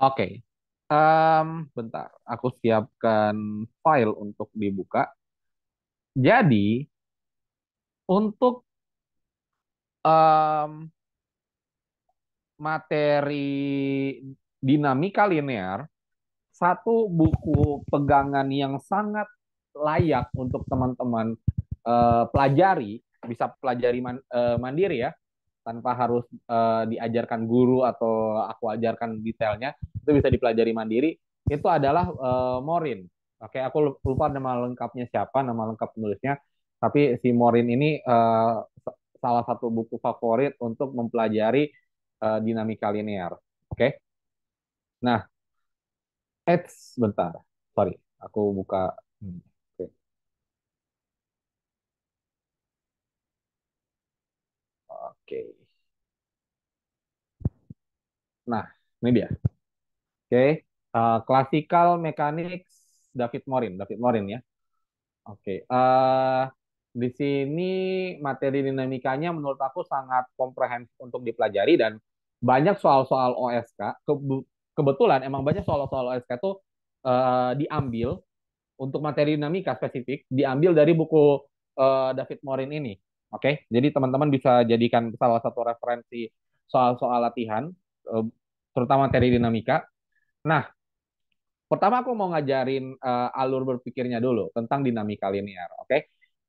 Oke, Um, bentar. Aku siapkan file untuk dibuka. Jadi, untuk um, materi dinamika linear, satu buku pegangan yang sangat layak untuk teman-teman uh, pelajari, bisa pelajari man- uh, mandiri ya, tanpa harus uh, diajarkan guru atau aku ajarkan detailnya itu bisa dipelajari mandiri itu adalah uh, Morin oke aku lupa nama lengkapnya siapa nama lengkap penulisnya tapi si Morin ini uh, salah satu buku favorit untuk mempelajari uh, dinamika linear oke nah Eits, bentar sorry aku buka hmm. Oke. Nah, ini dia. Oke, okay. uh, eh, classical mechanics David Morin, David Morin ya. Oke, okay. uh, eh, di sini materi dinamikanya menurut aku sangat komprehensif untuk dipelajari dan banyak soal-soal OSK. Ke kebetulan emang banyak soal-soal OSK itu uh, eh, diambil untuk materi dinamika spesifik diambil dari buku uh, David Morin ini. Oke, okay? jadi teman-teman bisa jadikan salah satu referensi soal-soal latihan terutama teori dinamika. Nah, pertama aku mau ngajarin uh, alur berpikirnya dulu tentang dinamika linear, oke? Okay?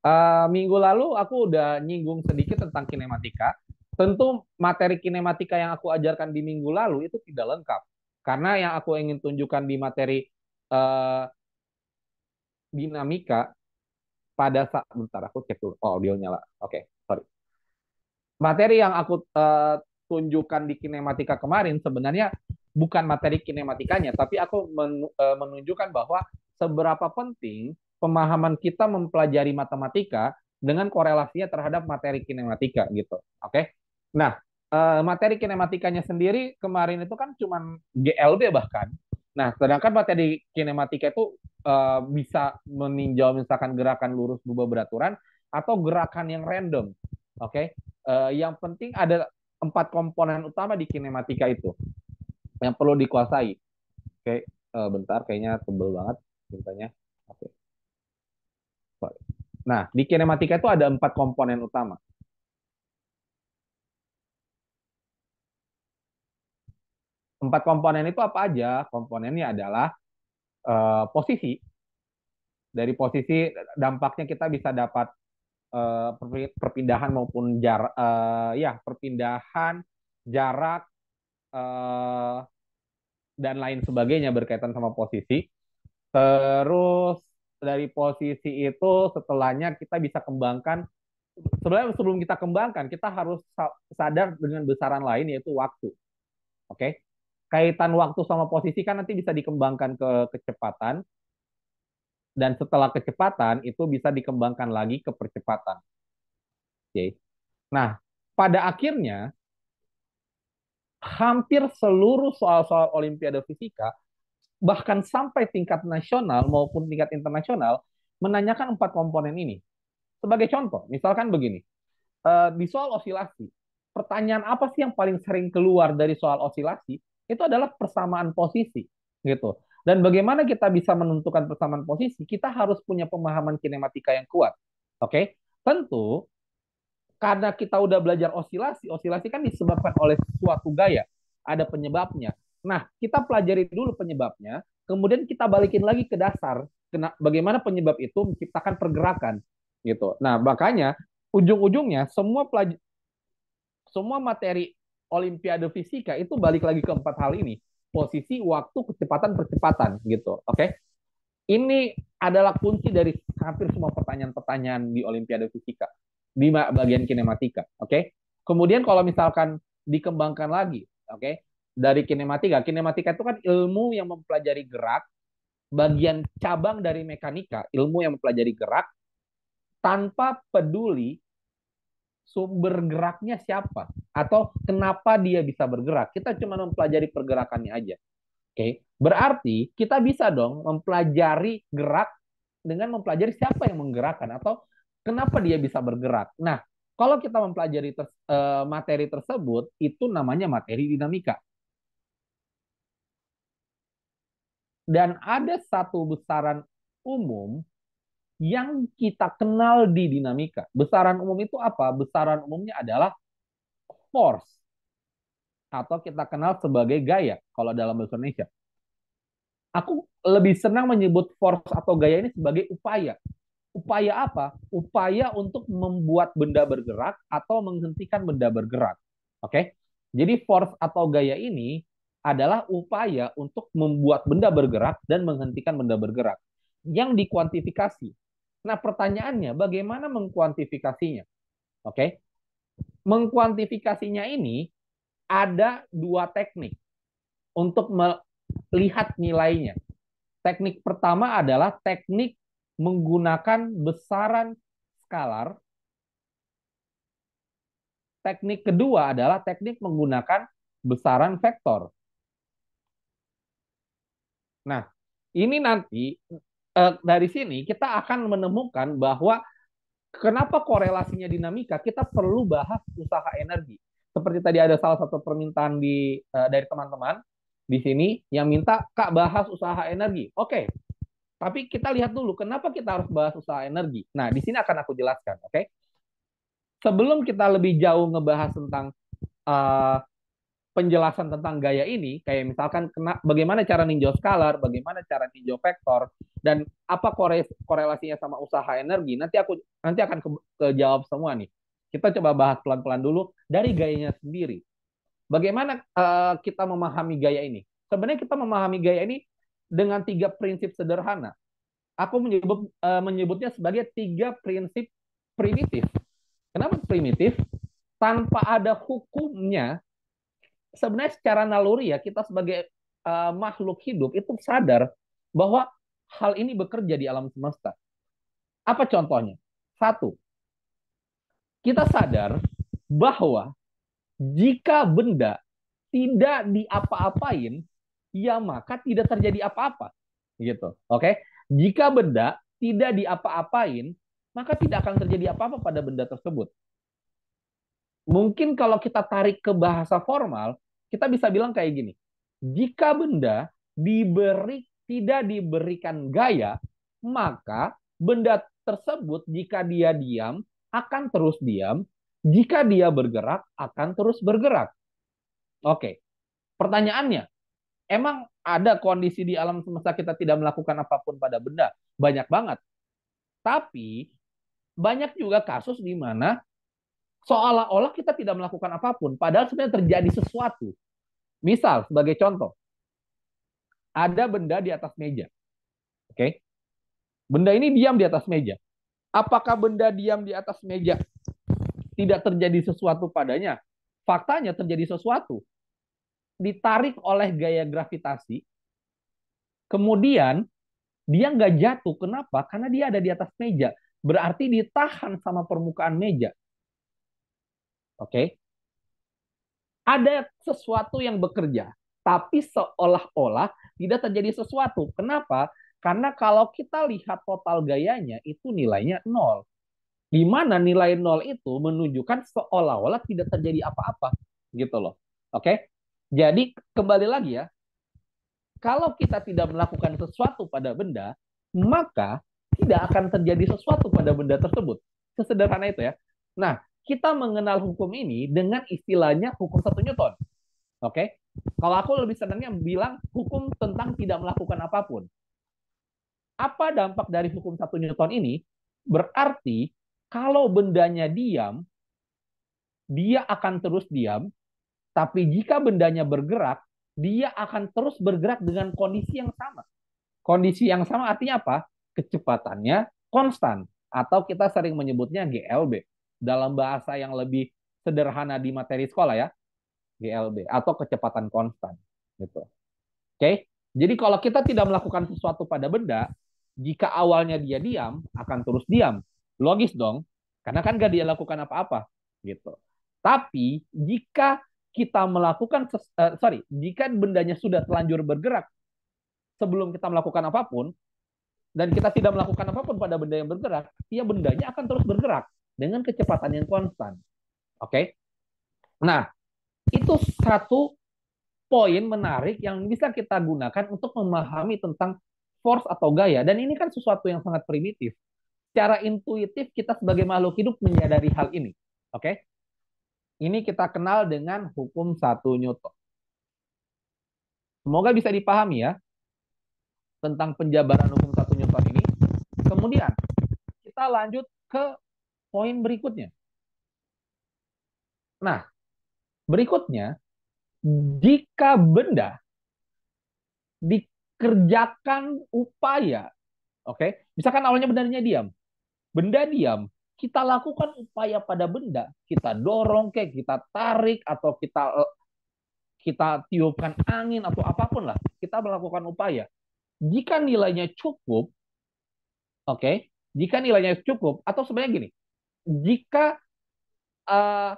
Uh, eh, minggu lalu aku udah nyinggung sedikit tentang kinematika. Tentu materi kinematika yang aku ajarkan di minggu lalu itu tidak lengkap karena yang aku ingin tunjukkan di materi uh, dinamika pada saat bentar aku cek dulu oh, audio nyala oke okay, sorry materi yang aku uh, tunjukkan di kinematika kemarin sebenarnya bukan materi kinematikanya, tapi aku e, menunjukkan bahwa seberapa penting pemahaman kita mempelajari matematika dengan korelasinya terhadap materi kinematika gitu. Oke. Okay? Nah, e, materi kinematikanya sendiri kemarin itu kan cuma GLB bahkan. Nah, sedangkan materi kinematika itu e, bisa meninjau misalkan gerakan lurus berubah beraturan atau gerakan yang random. Oke. Okay? yang penting ada empat komponen utama di kinematika itu yang perlu dikuasai. Oke, uh, bentar kayaknya tebel banget ceritanya. Oke. Nah, di kinematika itu ada empat komponen utama. Empat komponen itu apa aja? Komponennya adalah uh, posisi. Dari posisi dampaknya kita bisa dapat Eh, perpindahan maupun jar uh, ya perpindahan jarak uh, dan lain sebagainya berkaitan sama posisi. Terus dari posisi itu setelahnya kita bisa kembangkan sebenarnya sebelum kita kembangkan kita harus sadar dengan besaran lain yaitu waktu. Oke. Okay? Kaitan waktu sama posisi kan nanti bisa dikembangkan ke kecepatan dan setelah kecepatan itu bisa dikembangkan lagi ke percepatan. Oke. Nah, pada akhirnya hampir seluruh soal-soal olimpiade fisika bahkan sampai tingkat nasional maupun tingkat internasional menanyakan empat komponen ini. Sebagai contoh, misalkan begini. Eh, di soal osilasi, pertanyaan apa sih yang paling sering keluar dari soal osilasi? Itu adalah persamaan posisi gitu. Dan bagaimana kita bisa menentukan persamaan posisi? Kita harus punya pemahaman kinematika yang kuat. Oke, okay? tentu karena kita udah belajar osilasi, osilasi kan disebabkan oleh suatu gaya, ada penyebabnya. Nah, kita pelajari dulu penyebabnya, kemudian kita balikin lagi ke dasar, kena, bagaimana penyebab itu menciptakan pergerakan, gitu. Nah, makanya ujung-ujungnya semua pelaj semua materi Olimpiade Fisika itu balik lagi ke empat hal ini posisi, waktu, kecepatan, percepatan gitu. Oke. Okay? Ini adalah kunci dari hampir semua pertanyaan-pertanyaan di Olimpiade Fisika di bagian kinematika. Oke. Okay? Kemudian kalau misalkan dikembangkan lagi, oke, okay? dari kinematika. Kinematika itu kan ilmu yang mempelajari gerak, bagian cabang dari mekanika, ilmu yang mempelajari gerak tanpa peduli sumber geraknya siapa atau kenapa dia bisa bergerak. Kita cuma mempelajari pergerakannya aja. Oke, berarti kita bisa dong mempelajari gerak dengan mempelajari siapa yang menggerakkan atau kenapa dia bisa bergerak. Nah, kalau kita mempelajari ter, e, materi tersebut, itu namanya materi dinamika. Dan ada satu besaran umum yang kita kenal di dinamika. Besaran umum itu apa? Besaran umumnya adalah force atau kita kenal sebagai gaya kalau dalam bahasa Indonesia. Aku lebih senang menyebut force atau gaya ini sebagai upaya. Upaya apa? Upaya untuk membuat benda bergerak atau menghentikan benda bergerak. Oke? Jadi force atau gaya ini adalah upaya untuk membuat benda bergerak dan menghentikan benda bergerak yang dikuantifikasi Nah, pertanyaannya bagaimana mengkuantifikasinya? Oke. Okay? Mengkuantifikasinya ini ada dua teknik untuk melihat nilainya. Teknik pertama adalah teknik menggunakan besaran skalar. Teknik kedua adalah teknik menggunakan besaran vektor. Nah, ini nanti uh, dari sini kita akan menemukan bahwa kenapa korelasinya dinamika kita perlu bahas usaha energi. Seperti tadi ada salah satu permintaan di uh, dari teman-teman di sini yang minta Kak bahas usaha energi. Oke. Okay. Tapi kita lihat dulu kenapa kita harus bahas usaha energi. Nah, di sini akan aku jelaskan, oke? Okay? Sebelum kita lebih jauh ngebahas tentang uh, penjelasan tentang gaya ini, kayak misalkan kena, bagaimana cara ninja skalar, bagaimana cara ninja vektor, dan apa kore, korelasinya sama usaha energi, nanti aku nanti akan ke, kejawab semua nih. Kita coba bahas pelan-pelan dulu dari gayanya sendiri. Bagaimana uh, kita memahami gaya ini? Sebenarnya kita memahami gaya ini dengan tiga prinsip sederhana. Aku menyebut, uh, menyebutnya sebagai tiga prinsip primitif. Kenapa primitif? Tanpa ada hukumnya, sebenarnya secara naluri ya kita sebagai uh, makhluk hidup itu sadar bahwa hal ini bekerja di alam semesta. Apa contohnya? Satu, kita sadar bahwa jika benda tidak diapa-apain, ya maka tidak terjadi apa-apa. Gitu. Oke. Okay? Jika benda tidak diapa-apain, maka tidak akan terjadi apa-apa pada benda tersebut. Mungkin kalau kita tarik ke bahasa formal, kita bisa bilang kayak gini. Jika benda diberi tidak diberikan gaya, maka benda tersebut jika dia diam akan terus diam, jika dia bergerak akan terus bergerak. Oke. Pertanyaannya, emang ada kondisi di alam semesta kita tidak melakukan apapun pada benda? Banyak banget. Tapi banyak juga kasus di mana seolah-olah kita tidak melakukan apapun, padahal sebenarnya terjadi sesuatu. Misal, sebagai contoh, ada benda di atas meja. Oke. Okay? Benda ini diam di atas meja. Apakah benda diam di atas meja tidak terjadi sesuatu padanya? Faktanya terjadi sesuatu. Ditarik oleh gaya gravitasi, kemudian dia nggak jatuh. Kenapa? Karena dia ada di atas meja. Berarti ditahan sama permukaan meja. Oke. Okay? Ada sesuatu yang bekerja, tapi seolah-olah tidak terjadi sesuatu. Kenapa? Karena kalau kita lihat total gayanya itu nilainya nol. Di mana nilai nol itu menunjukkan seolah-olah tidak terjadi apa-apa gitu loh. Oke? Okay? Jadi kembali lagi ya, kalau kita tidak melakukan sesuatu pada benda, maka tidak akan terjadi sesuatu pada benda tersebut. Sesederhana itu ya. Nah, kita mengenal hukum ini dengan istilahnya hukum satu Newton. Oke? Okay? Kalau aku lebih senangnya bilang hukum tentang tidak melakukan apapun. Apa dampak dari hukum satu Newton ini? Berarti kalau bendanya diam, dia akan terus diam. Tapi jika bendanya bergerak, dia akan terus bergerak dengan kondisi yang sama. Kondisi yang sama artinya apa? Kecepatannya konstan atau kita sering menyebutnya GLB dalam bahasa yang lebih sederhana di materi sekolah ya, GLB atau kecepatan konstan gitu. Oke. Okay? Jadi kalau kita tidak melakukan sesuatu pada benda, jika awalnya dia diam, akan terus diam. Logis dong, karena kan gak dia lakukan apa-apa gitu. Tapi jika kita melakukan uh, sorry, jika bendanya sudah telanjur bergerak sebelum kita melakukan apapun dan kita tidak melakukan apapun pada benda yang bergerak, ya bendanya akan terus bergerak dengan kecepatan yang konstan. Oke. Okay? Nah, itu satu poin menarik yang bisa kita gunakan untuk memahami tentang force atau gaya. Dan ini kan sesuatu yang sangat primitif. Secara intuitif kita sebagai makhluk hidup menyadari hal ini. Oke. Okay? Ini kita kenal dengan hukum satu Newton. Semoga bisa dipahami ya tentang penjabaran hukum satu Newton ini. Kemudian kita lanjut ke poin berikutnya. Nah, berikutnya, jika benda dikerjakan upaya, oke, okay? misalkan awalnya bendanya diam, benda diam, kita lakukan upaya pada benda, kita dorong kayak kita tarik atau kita kita tiupkan angin atau apapun lah, kita melakukan upaya. Jika nilainya cukup, oke, okay? jika nilainya cukup atau sebenarnya gini, jika eh,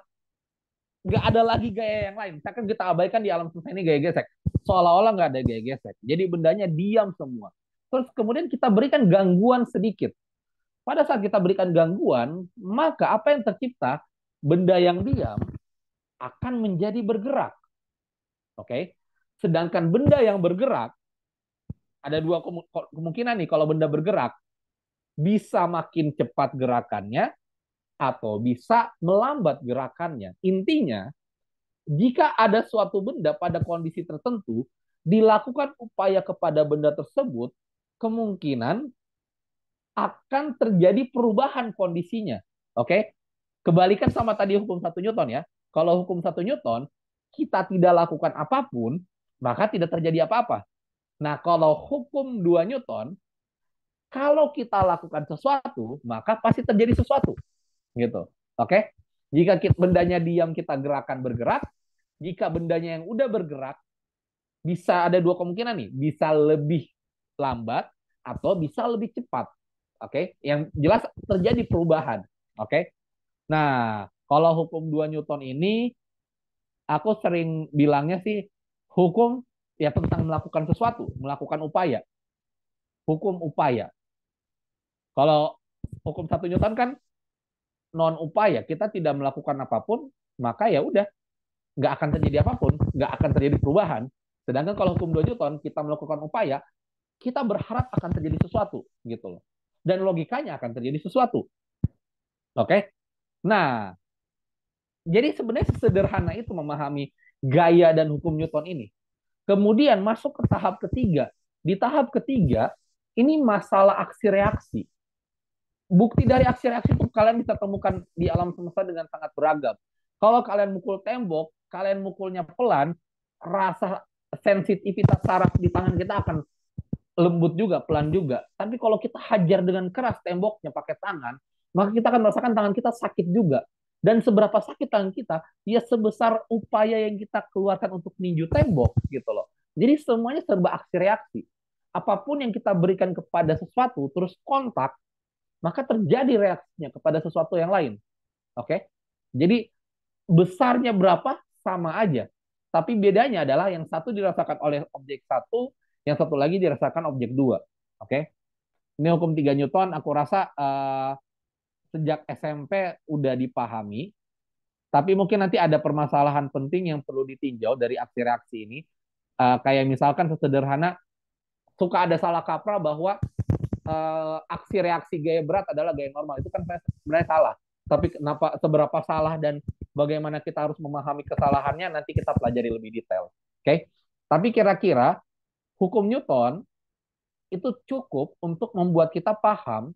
nggak uh, ada lagi gaya yang lain. Misalkan kita abaikan di alam semesta ini gaya gesek. Seolah-olah nggak ada gaya gesek. Jadi bendanya diam semua. Terus kemudian kita berikan gangguan sedikit. Pada saat kita berikan gangguan, maka apa yang tercipta, benda yang diam akan menjadi bergerak. Oke? Okay? Sedangkan benda yang bergerak, ada dua kemungkinan nih kalau benda bergerak, bisa makin cepat gerakannya atau bisa melambat gerakannya. Intinya, jika ada suatu benda pada kondisi tertentu, dilakukan upaya kepada benda tersebut, kemungkinan akan terjadi perubahan kondisinya. Oke? Kebalikan sama tadi hukum satu Newton ya. Kalau hukum satu Newton, kita tidak lakukan apapun, maka tidak terjadi apa-apa. Nah, kalau hukum dua Newton, kalau kita lakukan sesuatu, maka pasti terjadi sesuatu gitu. Oke? Okay? Jika bendanya diam kita gerakan bergerak, jika bendanya yang udah bergerak bisa ada dua kemungkinan nih, bisa lebih lambat atau bisa lebih cepat. Oke? Okay? Yang jelas terjadi perubahan. Oke? Okay? Nah, kalau hukum dua Newton ini aku sering bilangnya sih hukum ya tentang melakukan sesuatu, melakukan upaya. Hukum upaya. Kalau hukum satu Newton kan non upaya kita tidak melakukan apapun maka ya udah nggak akan terjadi apapun nggak akan terjadi perubahan sedangkan kalau hukum 2 Newton kita melakukan upaya kita berharap akan terjadi sesuatu gitu loh dan logikanya akan terjadi sesuatu oke okay? nah jadi sebenarnya sederhana itu memahami gaya dan hukum Newton ini kemudian masuk ke tahap ketiga di tahap ketiga ini masalah aksi reaksi bukti dari aksi-reaksi itu kalian bisa temukan di alam semesta dengan sangat beragam. Kalau kalian mukul tembok, kalian mukulnya pelan, rasa sensitivitas saraf di tangan kita akan lembut juga, pelan juga. Tapi kalau kita hajar dengan keras temboknya pakai tangan, maka kita akan merasakan tangan kita sakit juga. Dan seberapa sakit tangan kita, ya sebesar upaya yang kita keluarkan untuk ninju tembok gitu loh. Jadi semuanya serba aksi reaksi. Apapun yang kita berikan kepada sesuatu, terus kontak, maka terjadi reaksinya kepada sesuatu yang lain. Oke? Okay? Jadi besarnya berapa sama aja. Tapi bedanya adalah yang satu dirasakan oleh objek satu, yang satu lagi dirasakan objek dua. Oke? Okay? Ini hukum tiga Newton aku rasa uh, sejak SMP udah dipahami. Tapi mungkin nanti ada permasalahan penting yang perlu ditinjau dari aksi reaksi ini. Uh, kayak misalkan sesederhana suka ada salah kaprah bahwa uh, aksi reaksi gaya berat adalah gaya normal itu kan sebenarnya salah tapi kenapa seberapa salah dan bagaimana kita harus memahami kesalahannya nanti kita pelajari lebih detail oke okay? tapi kira-kira hukum Newton itu cukup untuk membuat kita paham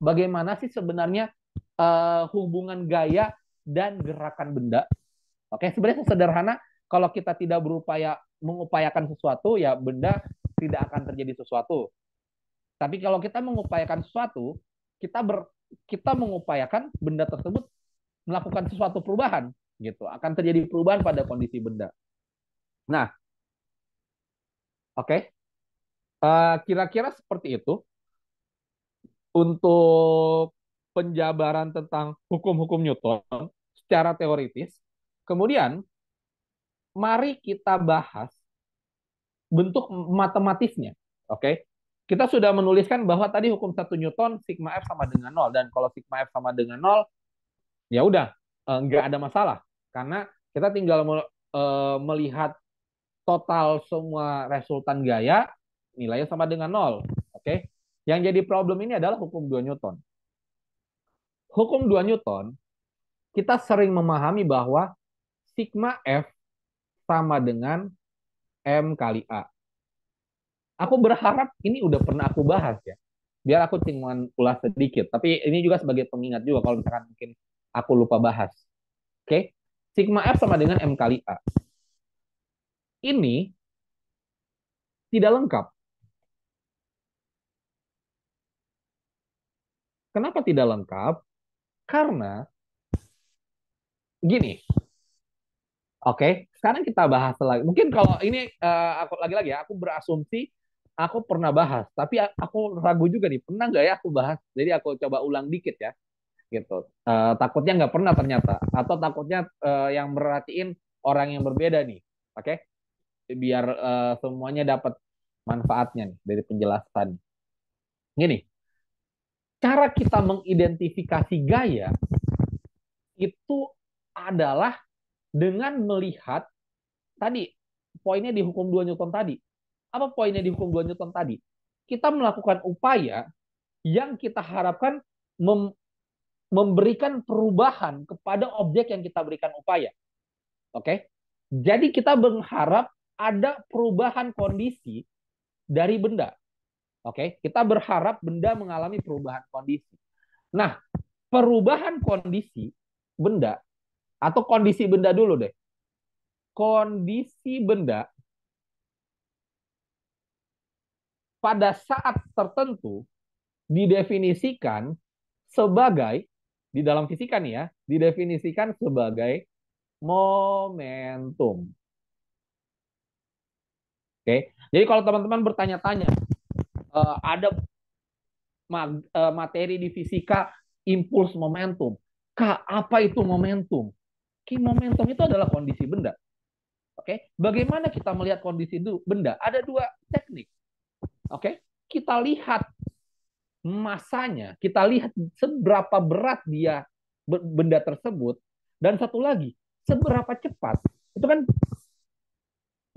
bagaimana sih sebenarnya uh, hubungan gaya dan gerakan benda oke okay? sebenarnya sederhana kalau kita tidak berupaya mengupayakan sesuatu ya benda tidak akan terjadi sesuatu tapi kalau kita mengupayakan sesuatu, kita ber, kita mengupayakan benda tersebut melakukan sesuatu perubahan gitu. Akan terjadi perubahan pada kondisi benda. Nah, oke. Okay. Uh, eh, kira-kira seperti itu untuk penjabaran tentang hukum-hukum Newton secara teoritis. Kemudian mari kita bahas bentuk matematisnya, oke? Okay? kita sudah menuliskan bahwa tadi hukum satu Newton sigma f sama dengan nol dan kalau sigma f sama dengan nol ya udah eh, nggak ada masalah karena kita tinggal eh, melihat total semua resultan gaya nilainya sama dengan nol. Oke, yang jadi problem ini adalah hukum 2 Newton. Hukum 2 Newton kita sering memahami bahwa sigma f sama dengan m kali a Aku berharap ini udah pernah aku bahas ya. Biar aku cuman ulas sedikit. Tapi ini juga sebagai pengingat juga kalau misalkan mungkin aku lupa bahas. Oke? Okay? Sigma F sama dengan M kali A. Ini tidak lengkap. Kenapa tidak lengkap? Karena gini. Oke, okay, sekarang kita bahas lagi. Mungkin kalau ini uh, aku lagi-lagi ya, aku berasumsi aku pernah bahas, tapi aku ragu juga nih, pernah nggak ya aku bahas? Jadi aku coba ulang dikit ya, gitu. Uh, takutnya nggak pernah ternyata, atau takutnya uh, yang merhatiin orang yang berbeda nih, oke? Okay? Biar uh, semuanya dapat manfaatnya nih dari penjelasan. Gini, cara kita mengidentifikasi gaya itu adalah dengan melihat tadi poinnya di hukum dua Newton tadi apa poinnya di hukum dua Newton tadi? Kita melakukan upaya yang kita harapkan mem memberikan perubahan kepada objek yang kita berikan upaya. Oke? Okay? Jadi kita berharap ada perubahan kondisi dari benda. Oke, okay? kita berharap benda mengalami perubahan kondisi. Nah, perubahan kondisi benda atau kondisi benda dulu deh. Kondisi benda pada saat tertentu didefinisikan sebagai di dalam fisika nih ya, didefinisikan sebagai momentum. Oke. Jadi kalau teman-teman bertanya-tanya eh, ada eh, materi di fisika impuls momentum. Kak, apa itu momentum? Ki momentum itu adalah kondisi benda. Oke, bagaimana kita melihat kondisi itu benda? Ada dua teknik. Oke, okay? kita lihat masanya, kita lihat seberapa berat dia benda tersebut, dan satu lagi, seberapa cepat. Itu kan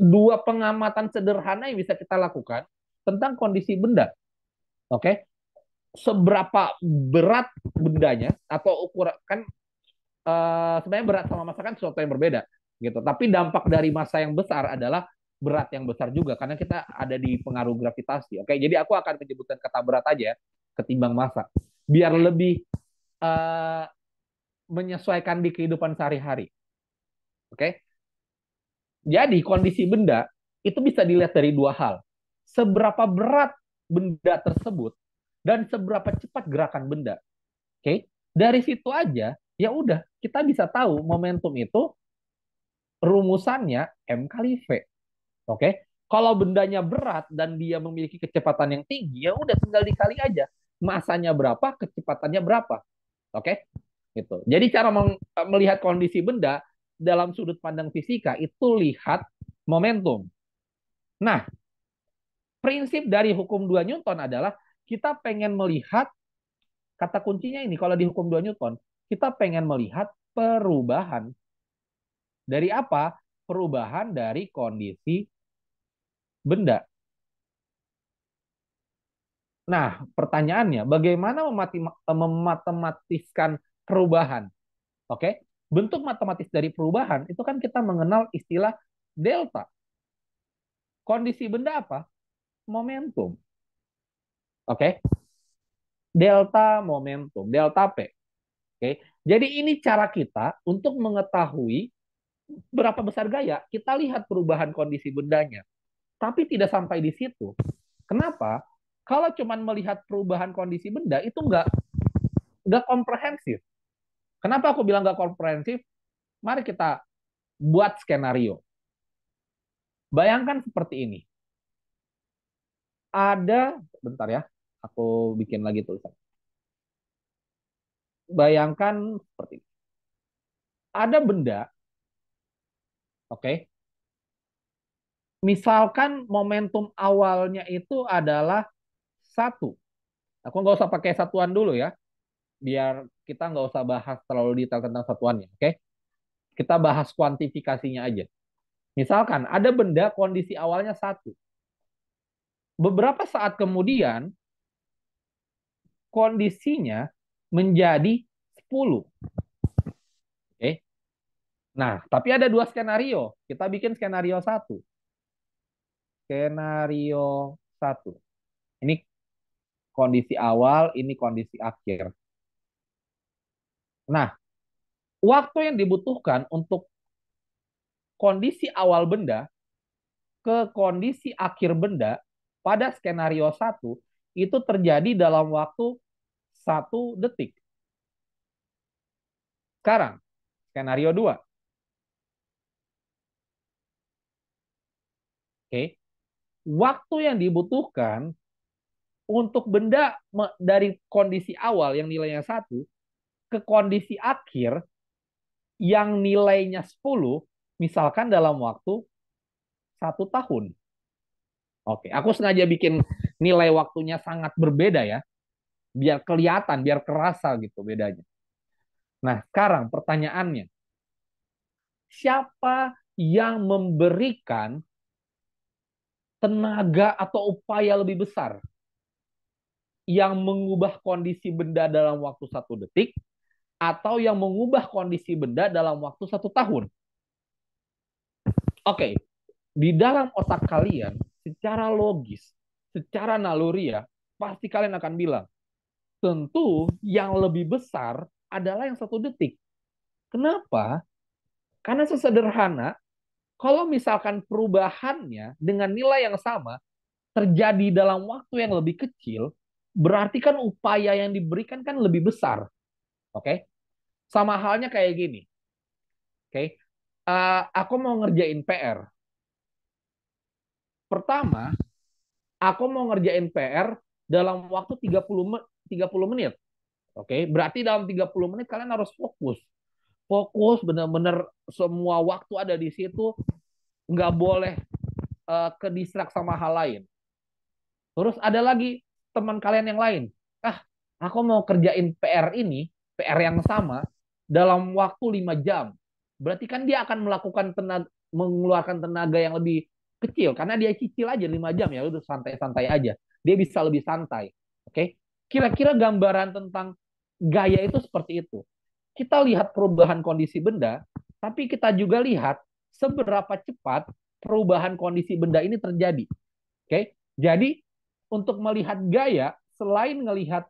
dua pengamatan sederhana yang bisa kita lakukan tentang kondisi benda. Oke, okay? seberapa berat bendanya atau ukuran kan uh, sebenarnya berat sama masa kan sesuatu yang berbeda gitu. Tapi dampak dari masa yang besar adalah berat yang besar juga karena kita ada di pengaruh gravitasi. Oke, jadi aku akan menyebutkan kata berat aja ketimbang masa biar lebih uh, menyesuaikan di kehidupan sehari-hari. Oke. Jadi kondisi benda itu bisa dilihat dari dua hal. Seberapa berat benda tersebut dan seberapa cepat gerakan benda. Oke. Dari situ aja ya udah kita bisa tahu momentum itu rumusannya M kali V. Oke. Okay? Kalau bendanya berat dan dia memiliki kecepatan yang tinggi, ya udah tinggal dikali aja. Masanya berapa, kecepatannya berapa. Oke? Okay? Gitu. Jadi cara e, melihat kondisi benda dalam sudut pandang fisika itu lihat momentum. Nah, prinsip dari hukum 2 Newton adalah kita pengen melihat kata kuncinya ini kalau di hukum 2 Newton, kita pengen melihat perubahan dari apa? Perubahan dari kondisi benda. Nah, pertanyaannya, bagaimana mematematiskan perubahan? Oke, bentuk matematis dari perubahan itu kan kita mengenal istilah delta. Kondisi benda apa? Momentum. Oke, delta momentum, delta p. Oke, jadi ini cara kita untuk mengetahui berapa besar gaya. Kita lihat perubahan kondisi bendanya. Tapi tidak sampai di situ. Kenapa? Kalau cuman melihat perubahan kondisi benda itu nggak nggak komprehensif. Kenapa aku bilang nggak komprehensif? Mari kita buat skenario. Bayangkan seperti ini. Ada, bentar ya, aku bikin lagi tulisan. Bayangkan seperti ini. Ada benda, oke, okay, misalkan momentum awalnya itu adalah satu. Aku nggak usah pakai satuan dulu ya, biar kita nggak usah bahas terlalu detail tentang satuannya. Oke, okay? kita bahas kuantifikasinya aja. Misalkan ada benda kondisi awalnya satu. Beberapa saat kemudian kondisinya menjadi sepuluh. Oke. Okay? Nah, tapi ada dua skenario. Kita bikin skenario satu skenario satu, Ini kondisi awal, ini kondisi akhir. Nah, waktu yang dibutuhkan untuk kondisi awal benda ke kondisi akhir benda pada skenario satu itu terjadi dalam waktu satu detik. Sekarang, skenario dua, Oke waktu yang dibutuhkan untuk benda dari kondisi awal yang nilainya satu ke kondisi akhir yang nilainya 10 misalkan dalam waktu satu tahun. Oke, aku sengaja bikin nilai waktunya sangat berbeda ya. Biar kelihatan, biar kerasa gitu bedanya. Nah, sekarang pertanyaannya. Siapa yang memberikan tenaga atau upaya lebih besar yang mengubah kondisi benda dalam waktu satu detik atau yang mengubah kondisi benda dalam waktu satu tahun. Oke, okay. di dalam otak kalian secara logis, secara naluri ya pasti kalian akan bilang, tentu yang lebih besar adalah yang satu detik. Kenapa? Karena sesederhana kalau misalkan perubahannya dengan nilai yang sama terjadi dalam waktu yang lebih kecil, berarti kan upaya yang diberikan kan lebih besar. Oke? Okay? Sama halnya kayak gini. Oke. Okay? Uh, eh, aku mau ngerjain PR. Pertama, aku mau ngerjain PR dalam waktu 30 men 30 menit. Oke, okay? berarti dalam 30 menit kalian harus fokus fokus bener-bener semua waktu ada di situ nggak boleh uh, eh, kedistrak sama hal lain terus ada lagi teman kalian yang lain ah aku mau kerjain PR ini PR yang sama dalam waktu 5 jam berarti kan dia akan melakukan tenaga mengeluarkan tenaga yang lebih kecil karena dia cicil aja 5 jam ya udah santai-santai aja dia bisa lebih santai oke okay? kira-kira gambaran tentang gaya itu seperti itu kita lihat perubahan kondisi benda, tapi kita juga lihat seberapa cepat perubahan kondisi benda ini terjadi. Oke, jadi untuk melihat gaya, selain melihat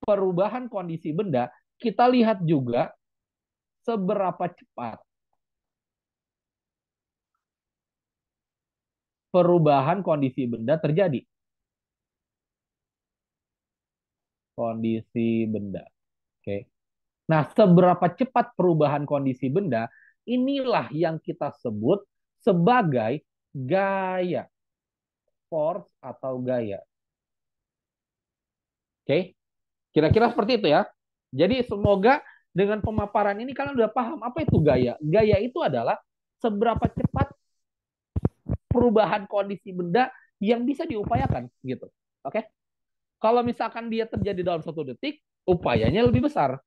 perubahan kondisi benda, kita lihat juga seberapa cepat perubahan kondisi benda terjadi. Kondisi benda. Nah, seberapa cepat perubahan kondisi benda, inilah yang kita sebut sebagai gaya. Force atau gaya. Oke, kira-kira seperti itu ya. Jadi semoga dengan pemaparan ini kalian sudah paham apa itu gaya. Gaya itu adalah seberapa cepat perubahan kondisi benda yang bisa diupayakan gitu. Oke. Kalau misalkan dia terjadi dalam satu detik, upayanya lebih besar.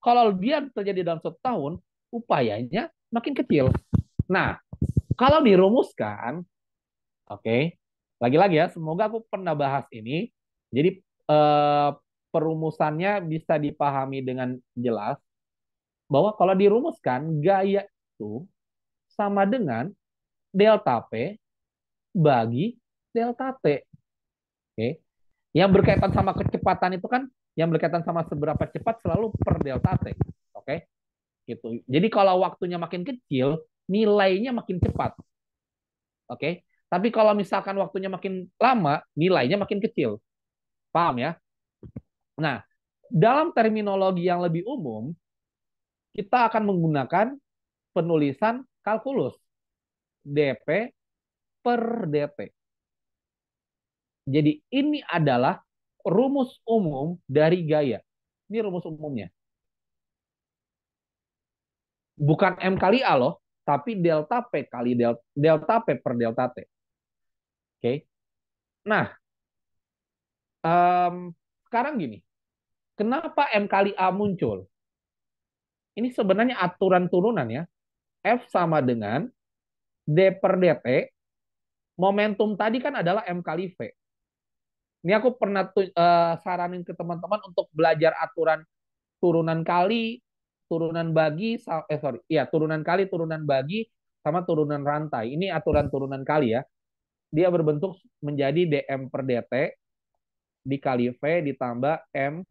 Kalau dia terjadi dalam satu tahun, upayanya makin kecil. Nah, kalau dirumuskan, oke, okay, lagi-lagi ya, semoga aku pernah bahas ini. Jadi eh, perumusannya bisa dipahami dengan jelas bahwa kalau dirumuskan gaya itu sama dengan delta p bagi delta t. Oke. Okay. Yang berkaitan sama kecepatan itu kan yang berkaitan sama seberapa cepat selalu per delta t. Oke? Okay? Gitu. Jadi kalau waktunya makin kecil, nilainya makin cepat. Oke? Okay? Tapi kalau misalkan waktunya makin lama, nilainya makin kecil. Paham ya? Nah, dalam terminologi yang lebih umum, kita akan menggunakan penulisan kalkulus. DP per DP. Jadi ini adalah rumus umum dari gaya. Ini rumus umumnya. Bukan M kali A loh, tapi delta P kali delta delta P per delta T. Oke. Okay? Nah, um, sekarang gini. Kenapa M kali A muncul? Ini sebenarnya aturan turunan ya. F sama dengan D per DT. Momentum tadi kan adalah M kali V. Ini aku pernah tuh eh, saranin ke teman-teman untuk belajar aturan turunan kali, turunan bagi, eh sorry, ya turunan kali, turunan bagi, sama turunan rantai. Ini aturan turunan kali ya. Dia berbentuk menjadi DM per DT dikali V ditambah M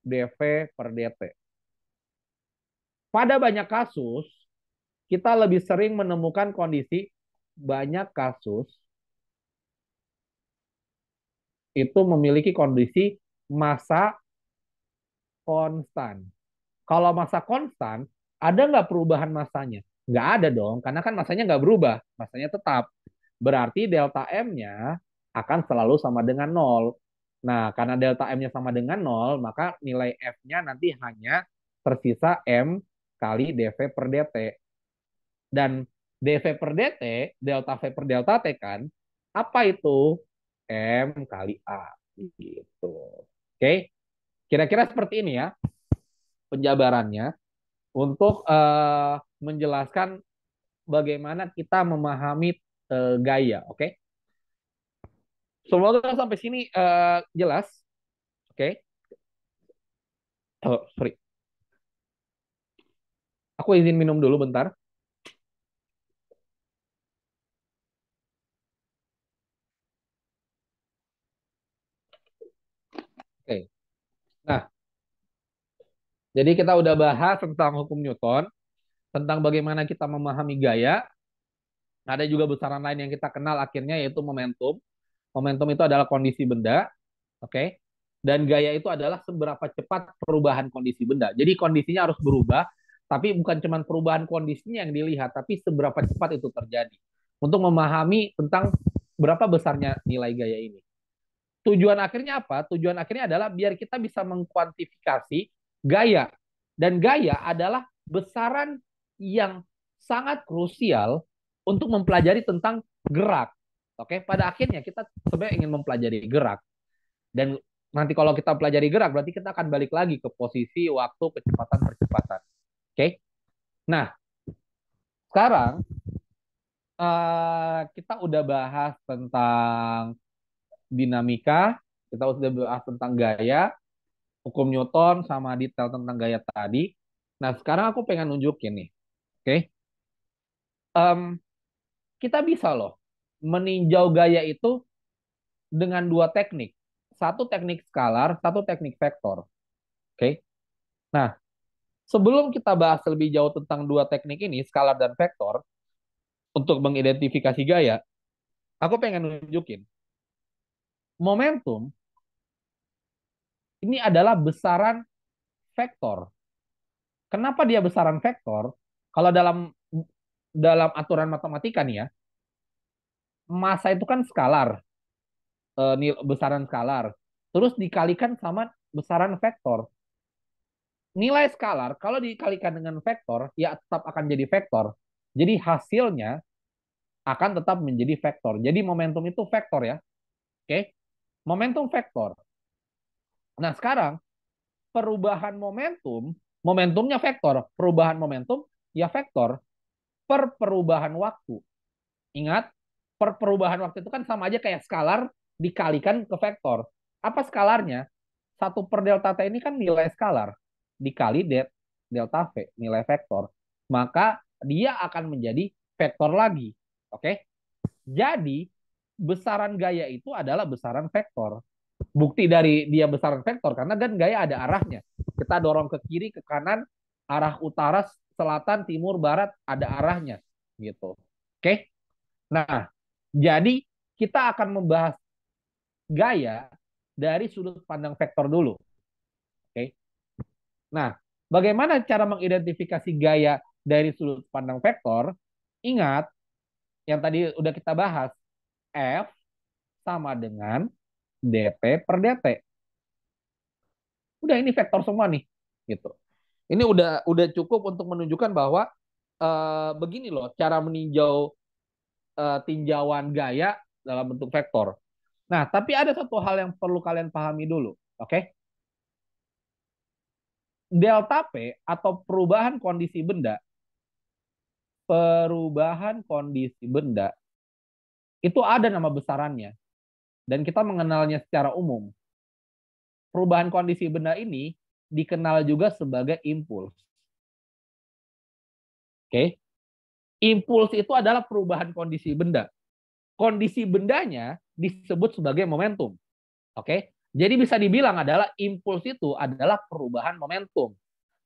DV per DT. Pada banyak kasus, kita lebih sering menemukan kondisi banyak kasus itu memiliki kondisi masa konstan. Kalau masa konstan, ada nggak perubahan masanya? Nggak ada dong, karena kan masanya nggak berubah, masanya tetap. Berarti delta M-nya akan selalu sama dengan nol. Nah, karena delta M-nya sama dengan nol, maka nilai F-nya nanti hanya tersisa M kali DV per DT. Dan DV per DT, delta V per delta T kan, apa itu? M kali A gitu. Oke. Kira-kira seperti ini ya penjabarannya untuk uh, menjelaskan bagaimana kita memahami uh, gaya, oke? Semoga sampai sini uh, jelas. Oke. Okay? Oh, sorry. Aku izin minum dulu bentar. Jadi kita udah bahas tentang hukum Newton, tentang bagaimana kita memahami gaya. Ada juga besaran lain yang kita kenal akhirnya yaitu momentum. Momentum itu adalah kondisi benda, oke? Okay? Dan gaya itu adalah seberapa cepat perubahan kondisi benda. Jadi kondisinya harus berubah, tapi bukan cuma perubahan kondisinya yang dilihat, tapi seberapa cepat itu terjadi. Untuk memahami tentang berapa besarnya nilai gaya ini. Tujuan akhirnya apa? Tujuan akhirnya adalah biar kita bisa mengkuantifikasi gaya. Dan gaya adalah besaran yang sangat krusial untuk mempelajari tentang gerak. Oke, pada akhirnya kita sebenarnya ingin mempelajari gerak. Dan nanti kalau kita pelajari gerak berarti kita akan balik lagi ke posisi, waktu, kecepatan, percepatan. Oke. Nah, sekarang uh, kita udah bahas tentang dinamika, kita udah bahas tentang gaya, hukum Newton sama detail tentang gaya tadi. Nah, sekarang aku pengen nunjukin nih. Oke. Okay? Um, kita bisa loh meninjau gaya itu dengan dua teknik. Satu teknik skalar, satu teknik vektor. Oke. Okay? Nah, sebelum kita bahas lebih jauh tentang dua teknik ini, skalar dan vektor, untuk mengidentifikasi gaya, aku pengen nunjukin momentum ini adalah besaran vektor. Kenapa dia besaran vektor? Kalau dalam dalam aturan matematika nih ya, masa itu kan skalar, e, besaran skalar. Terus dikalikan sama besaran vektor. Nilai skalar kalau dikalikan dengan vektor ya tetap akan jadi vektor. Jadi hasilnya akan tetap menjadi vektor. Jadi momentum itu vektor ya. Oke. Momentum vektor. Nah sekarang perubahan momentum, momentumnya vektor, perubahan momentum ya vektor per perubahan waktu. Ingat, per perubahan waktu itu kan sama aja kayak skalar dikalikan ke vektor. Apa skalarnya? satu per delta T ini kan nilai skalar dikali det, delta V, nilai vektor. Maka dia akan menjadi vektor lagi. Oke? Jadi, besaran gaya itu adalah besaran vektor bukti dari dia besar vektor karena kan gaya ada arahnya. Kita dorong ke kiri, ke kanan, arah utara, selatan, timur, barat ada arahnya gitu. Oke. Okay? Nah, jadi kita akan membahas gaya dari sudut pandang vektor dulu. Oke. Okay? Nah, bagaimana cara mengidentifikasi gaya dari sudut pandang vektor? Ingat yang tadi udah kita bahas F sama dengan DP per DT. Udah ini vektor semua nih, gitu. Ini udah udah cukup untuk menunjukkan bahwa uh, begini loh cara meninjau uh, tinjauan gaya dalam bentuk vektor. Nah, tapi ada satu hal yang perlu kalian pahami dulu, oke? Okay? Delta P atau perubahan kondisi benda perubahan kondisi benda itu ada nama besarannya dan kita mengenalnya secara umum. Perubahan kondisi benda ini dikenal juga sebagai impuls. Oke. Impuls itu adalah perubahan kondisi benda. Kondisi bendanya disebut sebagai momentum. Oke. Jadi bisa dibilang adalah impuls itu adalah perubahan momentum.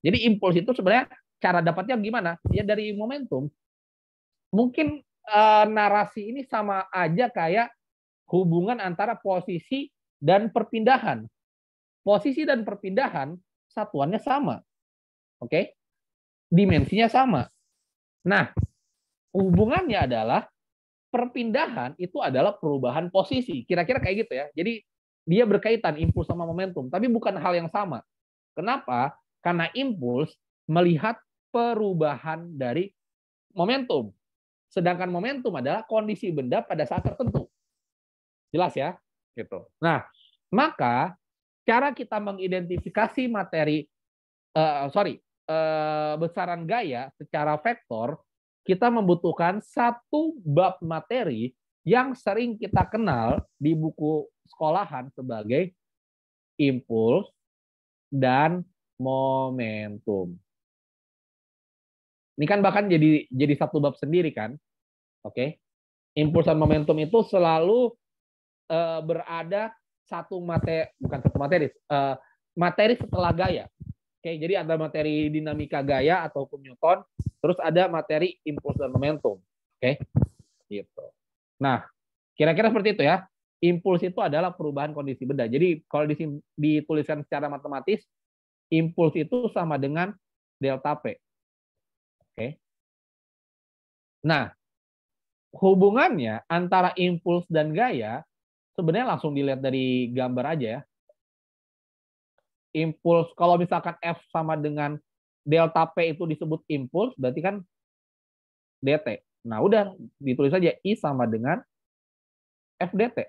Jadi impuls itu sebenarnya cara dapatnya gimana? Ya dari momentum. Mungkin e, narasi ini sama aja kayak hubungan antara posisi dan perpindahan. Posisi dan perpindahan satuannya sama. Oke? Okay? Dimensinya sama. Nah, hubungannya adalah perpindahan itu adalah perubahan posisi. Kira-kira kayak gitu ya. Jadi dia berkaitan impuls sama momentum, tapi bukan hal yang sama. Kenapa? Karena impuls melihat perubahan dari momentum. Sedangkan momentum adalah kondisi benda pada saat tertentu. Jelas ya? Gitu. Nah, maka cara kita mengidentifikasi materi uh, sorry uh, besaran gaya secara vektor kita membutuhkan satu bab materi yang sering kita kenal di buku sekolahan sebagai impuls dan momentum. Ini kan bahkan jadi jadi satu bab sendiri kan? Oke. Okay? Impuls dan momentum itu selalu uh, berada satu materi bukan satu materi uh, materi setelah gaya Oke, jadi ada materi dinamika gaya atau hukum Newton, terus ada materi impuls dan momentum. Oke, gitu. Nah, kira-kira seperti itu ya. Impuls itu adalah perubahan kondisi benda. Jadi kalau di dituliskan secara matematis, impuls itu sama dengan delta P. Oke. Nah, hubungannya antara impuls dan gaya sebenarnya langsung dilihat dari gambar aja ya. Impuls, kalau misalkan F sama dengan delta P itu disebut impuls, berarti kan DT. Nah udah, ditulis aja I sama dengan F dt.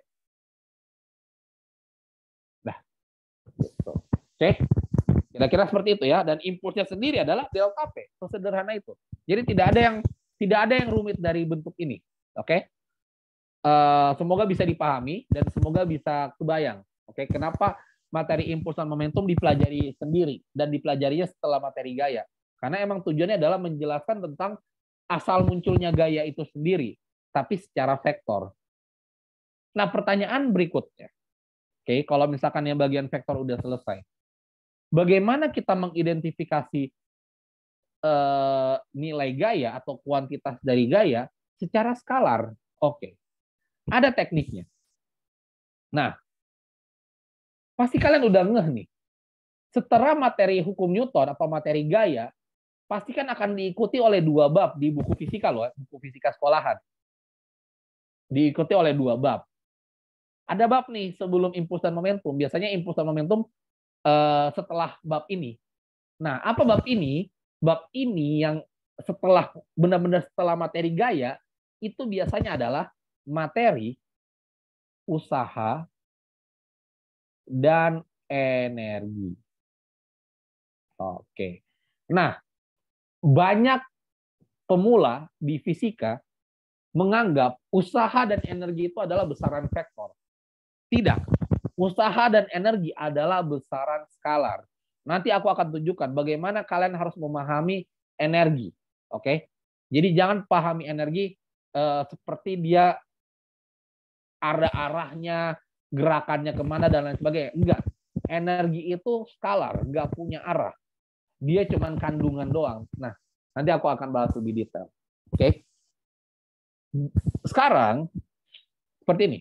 Nah, oke. Kira-kira seperti itu ya. Dan impulsnya sendiri adalah delta P. Sesederhana itu. Jadi tidak ada yang tidak ada yang rumit dari bentuk ini. Oke. Okay? Eh, semoga bisa dipahami dan semoga bisa kebayang. Oke, okay? kenapa materi impuls dan momentum dipelajari sendiri dan dipelajarinya setelah materi gaya? Karena emang tujuannya adalah menjelaskan tentang asal munculnya gaya itu sendiri, tapi secara vektor. Nah, pertanyaan berikutnya. Oke, okay, kalau misalkan yang bagian vektor udah selesai. Bagaimana kita mengidentifikasi eh, nilai gaya atau kuantitas dari gaya secara skalar? Oke. Okay. Ada tekniknya. Nah, pasti kalian udah ngeh nih. Setelah materi hukum Newton atau materi gaya, pasti kan akan diikuti oleh dua bab di buku fisika loh, buku fisika sekolahan. Diikuti oleh dua bab. Ada bab nih sebelum impuls dan momentum. Biasanya impuls dan momentum uh, setelah bab ini. Nah, apa bab ini? Bab ini yang setelah benar-benar setelah materi gaya itu biasanya adalah materi, usaha, dan energi. Oke. Nah, banyak pemula di fisika menganggap usaha dan energi itu adalah besaran vektor. Tidak. Usaha dan energi adalah besaran skalar. Nanti aku akan tunjukkan bagaimana kalian harus memahami energi. Oke. Jadi jangan pahami energi eh, seperti dia ada arahnya, gerakannya kemana dan lain sebagainya. Enggak. Energi itu skalar, enggak punya arah. Dia cuma kandungan doang. Nah, nanti aku akan bahas lebih detail. Oke. Okay? Sekarang seperti ini.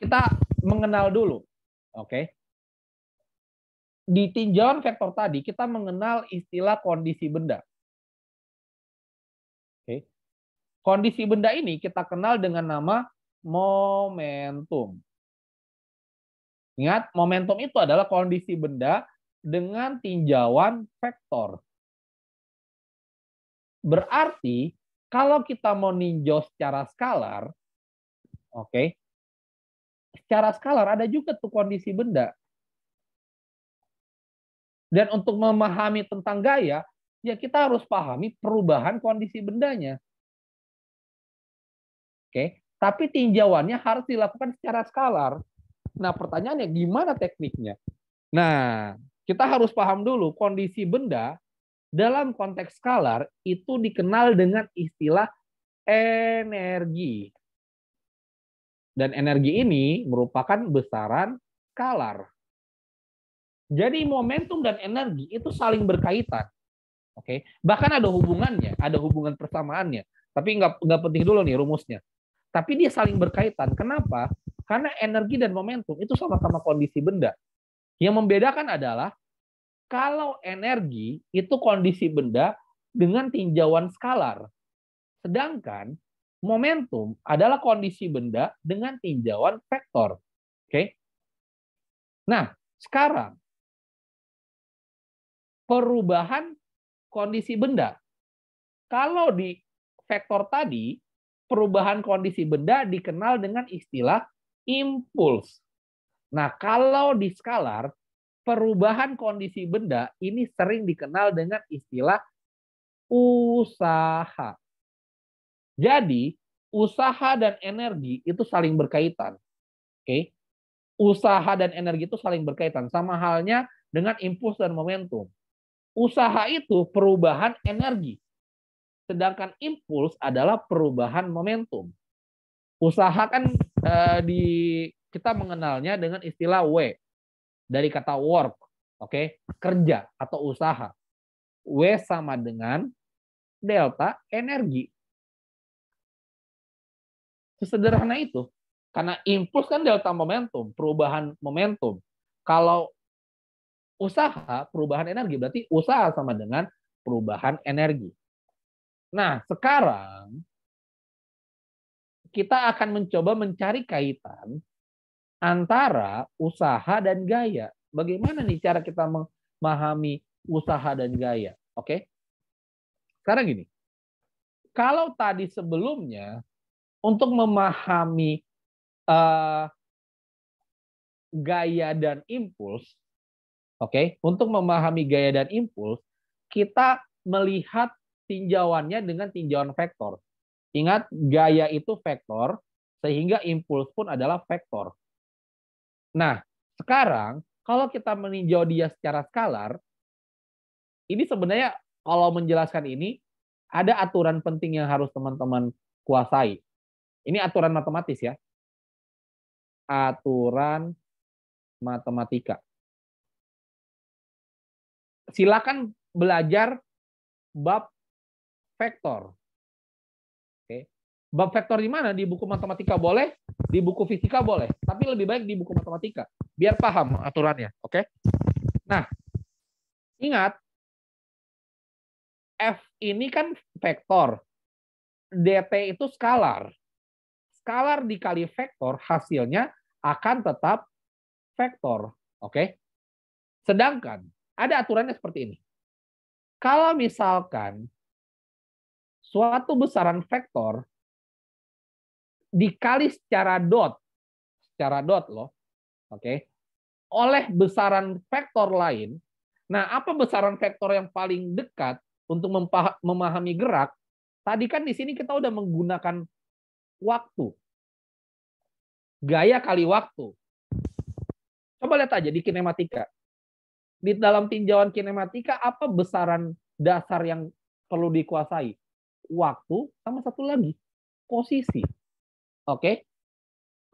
Kita mengenal dulu. Oke. Okay? Di tinjauan vektor tadi kita mengenal istilah kondisi benda. Kondisi benda ini kita kenal dengan nama momentum. Ingat, momentum itu adalah kondisi benda dengan tinjauan vektor. Berarti, kalau kita mau ninjau secara skalar, oke, okay, secara skalar ada juga tuh kondisi benda. Dan untuk memahami tentang gaya, ya kita harus pahami perubahan kondisi bendanya. Oke, tapi tinjauannya harus dilakukan secara skalar. Nah, pertanyaannya gimana tekniknya? Nah, kita harus paham dulu kondisi benda dalam konteks skalar itu dikenal dengan istilah energi. Dan energi ini merupakan besaran skalar. Jadi momentum dan energi itu saling berkaitan. Oke, bahkan ada hubungannya, ada hubungan persamaannya. Tapi nggak nggak penting dulu nih rumusnya. Tapi dia saling berkaitan. Kenapa? Karena energi dan momentum itu sama-sama kondisi benda. Yang membedakan adalah kalau energi itu kondisi benda dengan tinjauan skalar. Sedangkan momentum adalah kondisi benda dengan tinjauan vektor. Oke. Okay? Nah, sekarang perubahan kondisi benda. Kalau di vektor tadi perubahan kondisi benda dikenal dengan istilah impuls. Nah, kalau di skalar, perubahan kondisi benda ini sering dikenal dengan istilah usaha. Jadi, usaha dan energi itu saling berkaitan. Oke. Okay? Usaha dan energi itu saling berkaitan sama halnya dengan impuls dan momentum. Usaha itu perubahan energi. Sedangkan impuls adalah perubahan momentum. Usaha kan eh, di kita mengenalnya dengan istilah W dari kata work, oke, okay? kerja atau usaha. W sama dengan delta energi. Sesederhana itu. Karena impuls kan delta momentum, perubahan momentum. Kalau usaha, perubahan energi berarti usaha sama dengan perubahan energi. Nah, sekarang kita akan mencoba mencari kaitan antara usaha dan gaya. Bagaimana nih cara kita memahami usaha dan gaya? Oke. Sekarang gini. Kalau tadi sebelumnya untuk memahami uh, gaya dan impuls, oke, untuk memahami gaya dan impuls, kita melihat tinjauannya dengan tinjauan vektor. Ingat, gaya itu vektor, sehingga impuls pun adalah vektor. Nah, sekarang kalau kita meninjau dia secara skalar, ini sebenarnya kalau menjelaskan ini, ada aturan penting yang harus teman-teman kuasai. Ini aturan matematis ya. Aturan matematika. Silakan belajar bab vektor. Oke. Bab vektor di mana? Di buku matematika boleh, di buku fisika boleh, tapi lebih baik di buku matematika biar paham aturannya, oke? Nah, ingat F ini kan vektor. DT itu skalar. Skalar dikali vektor hasilnya akan tetap vektor, oke? Sedangkan ada aturannya seperti ini. Kalau misalkan suatu besaran vektor dikali secara dot, secara dot loh, oke, okay, oleh besaran vektor lain. Nah, apa besaran vektor yang paling dekat untuk memahami gerak? Tadi kan di sini kita udah menggunakan waktu, gaya kali waktu. Coba lihat aja di kinematika. Di dalam tinjauan kinematika, apa besaran dasar yang perlu dikuasai? waktu, sama satu lagi posisi. Oke. Okay?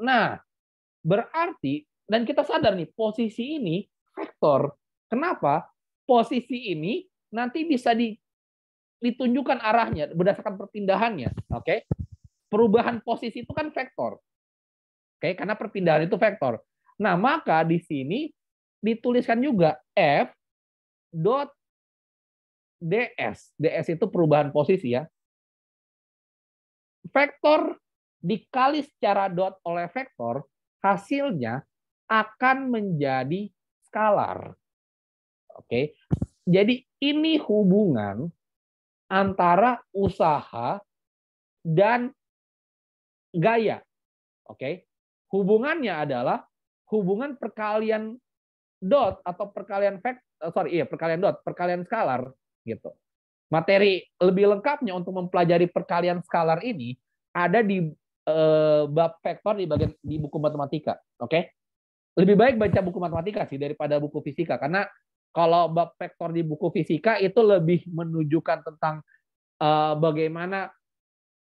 Nah, berarti dan kita sadar nih posisi ini vektor. Kenapa? Posisi ini nanti bisa di, ditunjukkan arahnya berdasarkan perpindahannya, oke? Okay? Perubahan posisi itu kan vektor. Oke, okay? karena perpindahan itu vektor. Nah, maka di sini dituliskan juga f dot ds. ds itu perubahan posisi ya vektor dikali secara dot oleh vektor, hasilnya akan menjadi skalar. Oke. Jadi ini hubungan antara usaha dan gaya. Oke. Hubungannya adalah hubungan perkalian dot atau perkalian vektor eh, sorry iya perkalian dot perkalian skalar gitu Materi lebih lengkapnya untuk mempelajari perkalian skalar ini ada di eh, bab vektor di bagian di buku matematika. Oke. Okay? Lebih baik baca buku matematika sih daripada buku fisika karena kalau bab vektor di buku fisika itu lebih menunjukkan tentang uh, bagaimana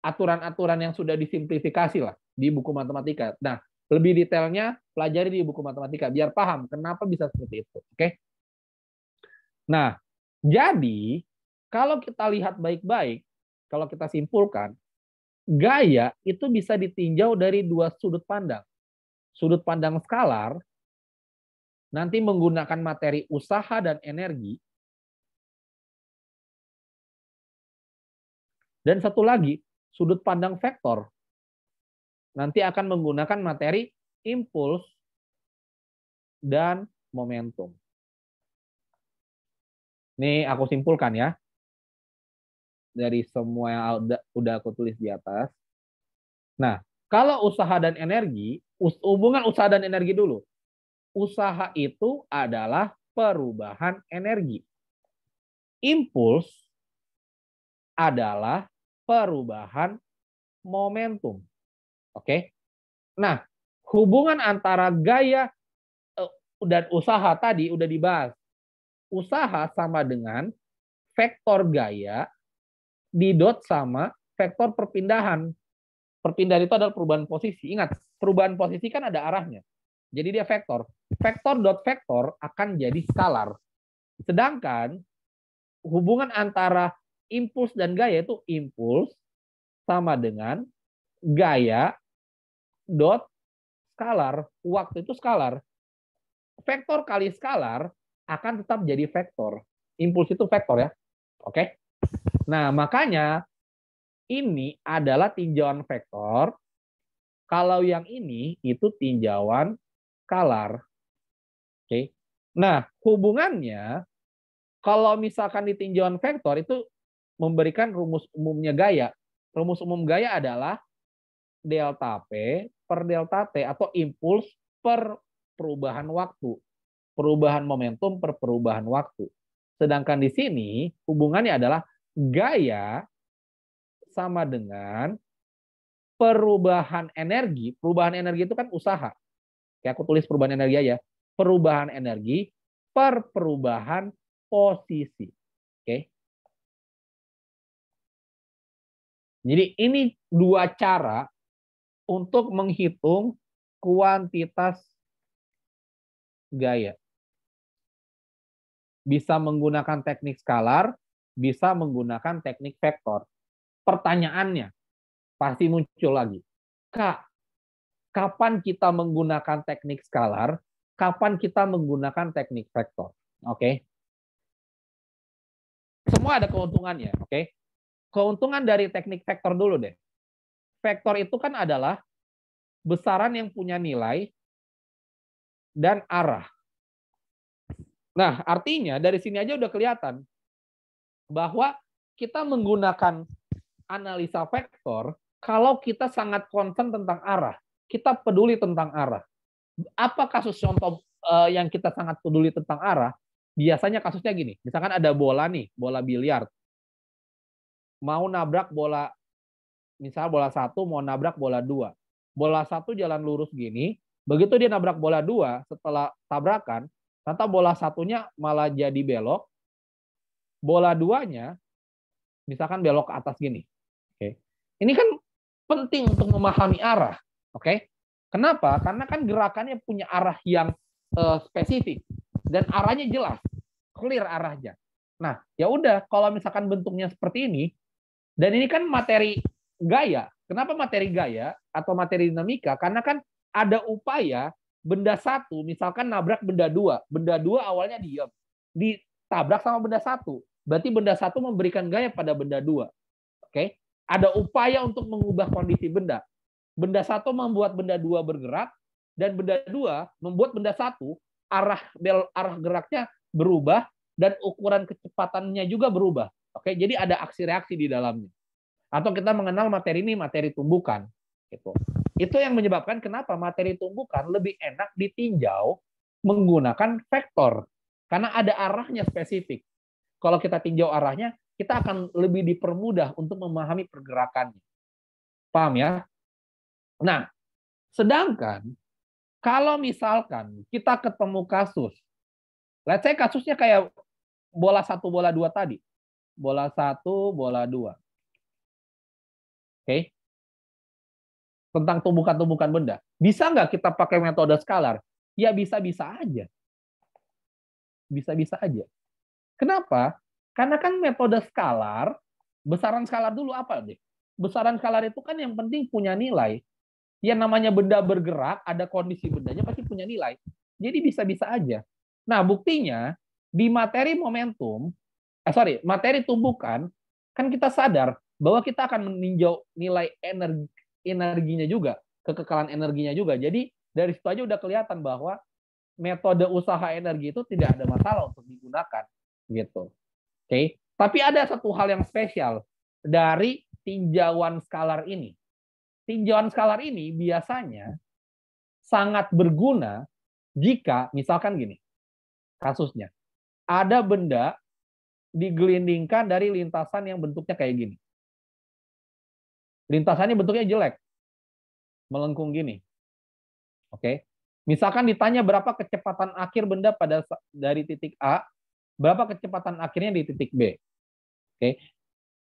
aturan-aturan yang sudah disimplifikasi lah di buku matematika. Nah, lebih detailnya pelajari di buku matematika biar paham kenapa bisa seperti itu. Oke. Okay? Nah, jadi kalau kita lihat baik-baik, kalau kita simpulkan, gaya itu bisa ditinjau dari dua sudut pandang. Sudut pandang skalar, nanti menggunakan materi usaha dan energi, Dan satu lagi, sudut pandang vektor. Nanti akan menggunakan materi impuls dan momentum. Ini aku simpulkan ya dari semua yang udah aku tulis di atas. Nah, kalau usaha dan energi, hubungan usaha dan energi dulu. Usaha itu adalah perubahan energi. Impuls adalah perubahan momentum. Oke. Nah, hubungan antara gaya eh, dan usaha tadi udah dibahas. Usaha sama dengan vektor gaya di dot sama vektor perpindahan. Perpindahan itu adalah perubahan posisi. Ingat, perubahan posisi kan ada arahnya. Jadi dia vektor. Vektor dot vektor akan jadi skalar. Sedangkan hubungan antara impuls dan gaya itu impuls sama dengan gaya dot skalar. Waktu itu skalar. Vektor kali skalar akan tetap jadi vektor. Impuls itu vektor ya. Oke. Nah, makanya ini adalah tinjauan vektor. Kalau yang ini itu tinjauan skalar. Oke. Nah, hubungannya kalau misalkan di tinjauan vektor itu memberikan rumus umumnya gaya. Rumus umum gaya adalah delta P per delta T atau impuls per perubahan waktu. Perubahan momentum per perubahan waktu. Sedangkan di sini hubungannya adalah gaya sama dengan perubahan energi. Perubahan energi itu kan usaha. Ya, aku tulis perubahan energi aja. Perubahan energi per perubahan posisi. Oke. Jadi ini dua cara untuk menghitung kuantitas gaya. Bisa menggunakan teknik skalar bisa menggunakan teknik vektor. Pertanyaannya pasti muncul lagi. Kak, kapan kita menggunakan teknik skalar? Kapan kita menggunakan teknik vektor? Oke. Okay? Semua ada keuntungannya, oke? Okay? Keuntungan dari teknik vektor dulu deh. Vektor itu kan adalah besaran yang punya nilai dan arah. Nah, artinya dari sini aja udah kelihatan bahwa kita menggunakan analisa vektor kalau kita sangat concern tentang arah, kita peduli tentang arah. Apa kasus contoh eh, yang kita sangat peduli tentang arah? Biasanya kasusnya gini, misalkan ada bola nih, bola biliar. Mau nabrak bola, misal bola satu, mau nabrak bola dua. Bola satu jalan lurus gini, begitu dia nabrak bola dua, setelah tabrakan, ternyata bola satunya malah jadi belok, bola duanya misalkan belok ke atas gini. Oke. Ini kan penting untuk memahami arah, oke? Kenapa? Karena kan gerakannya punya arah yang uh, spesifik dan arahnya jelas, clear arahnya. Nah, ya udah kalau misalkan bentuknya seperti ini dan ini kan materi gaya. Kenapa materi gaya atau materi dinamika? Karena kan ada upaya benda satu misalkan nabrak benda dua. Benda dua awalnya diam, ditabrak sama benda satu Berarti benda satu memberikan gaya pada benda dua. Oke, ada upaya untuk mengubah kondisi benda. Benda satu membuat benda dua bergerak dan benda dua membuat benda satu arah bel arah geraknya berubah dan ukuran kecepatannya juga berubah. Oke, jadi ada aksi reaksi di dalamnya. Atau kita mengenal materi ini materi tumbukan. Itu, Itu yang menyebabkan kenapa materi tumbukan lebih enak ditinjau menggunakan vektor karena ada arahnya spesifik kalau kita tinjau arahnya, kita akan lebih dipermudah untuk memahami pergerakannya. Paham ya? Nah, sedangkan kalau misalkan kita ketemu kasus, let's say kasusnya kayak bola satu, bola dua tadi. Bola satu, bola dua. Oke? Okay? Tentang tumbukan-tumbukan benda. Bisa nggak kita pakai metode skalar? Ya bisa-bisa aja. Bisa-bisa aja. Kenapa? Karena kan metode skalar, besaran skalar dulu apa deh? Besaran skalar itu kan yang penting punya nilai. Yang namanya benda bergerak, ada kondisi bendanya pasti punya nilai. Jadi bisa-bisa aja. Nah, buktinya di materi momentum, eh, sorry, materi tumbukan, kan kita sadar bahwa kita akan meninjau nilai energi, energinya juga, kekekalan energinya juga. Jadi dari situ aja udah kelihatan bahwa metode usaha energi itu tidak ada masalah untuk digunakan gitu. Oke, okay? tapi ada satu hal yang spesial dari tinjauan skalar ini. Tinjauan skalar ini biasanya sangat berguna jika misalkan gini kasusnya ada benda digelindingkan dari lintasan yang bentuknya kayak gini. Lintasannya bentuknya jelek, melengkung gini. Oke, okay? misalkan ditanya berapa kecepatan akhir benda pada dari titik A berapa kecepatan akhirnya di titik B. Oke.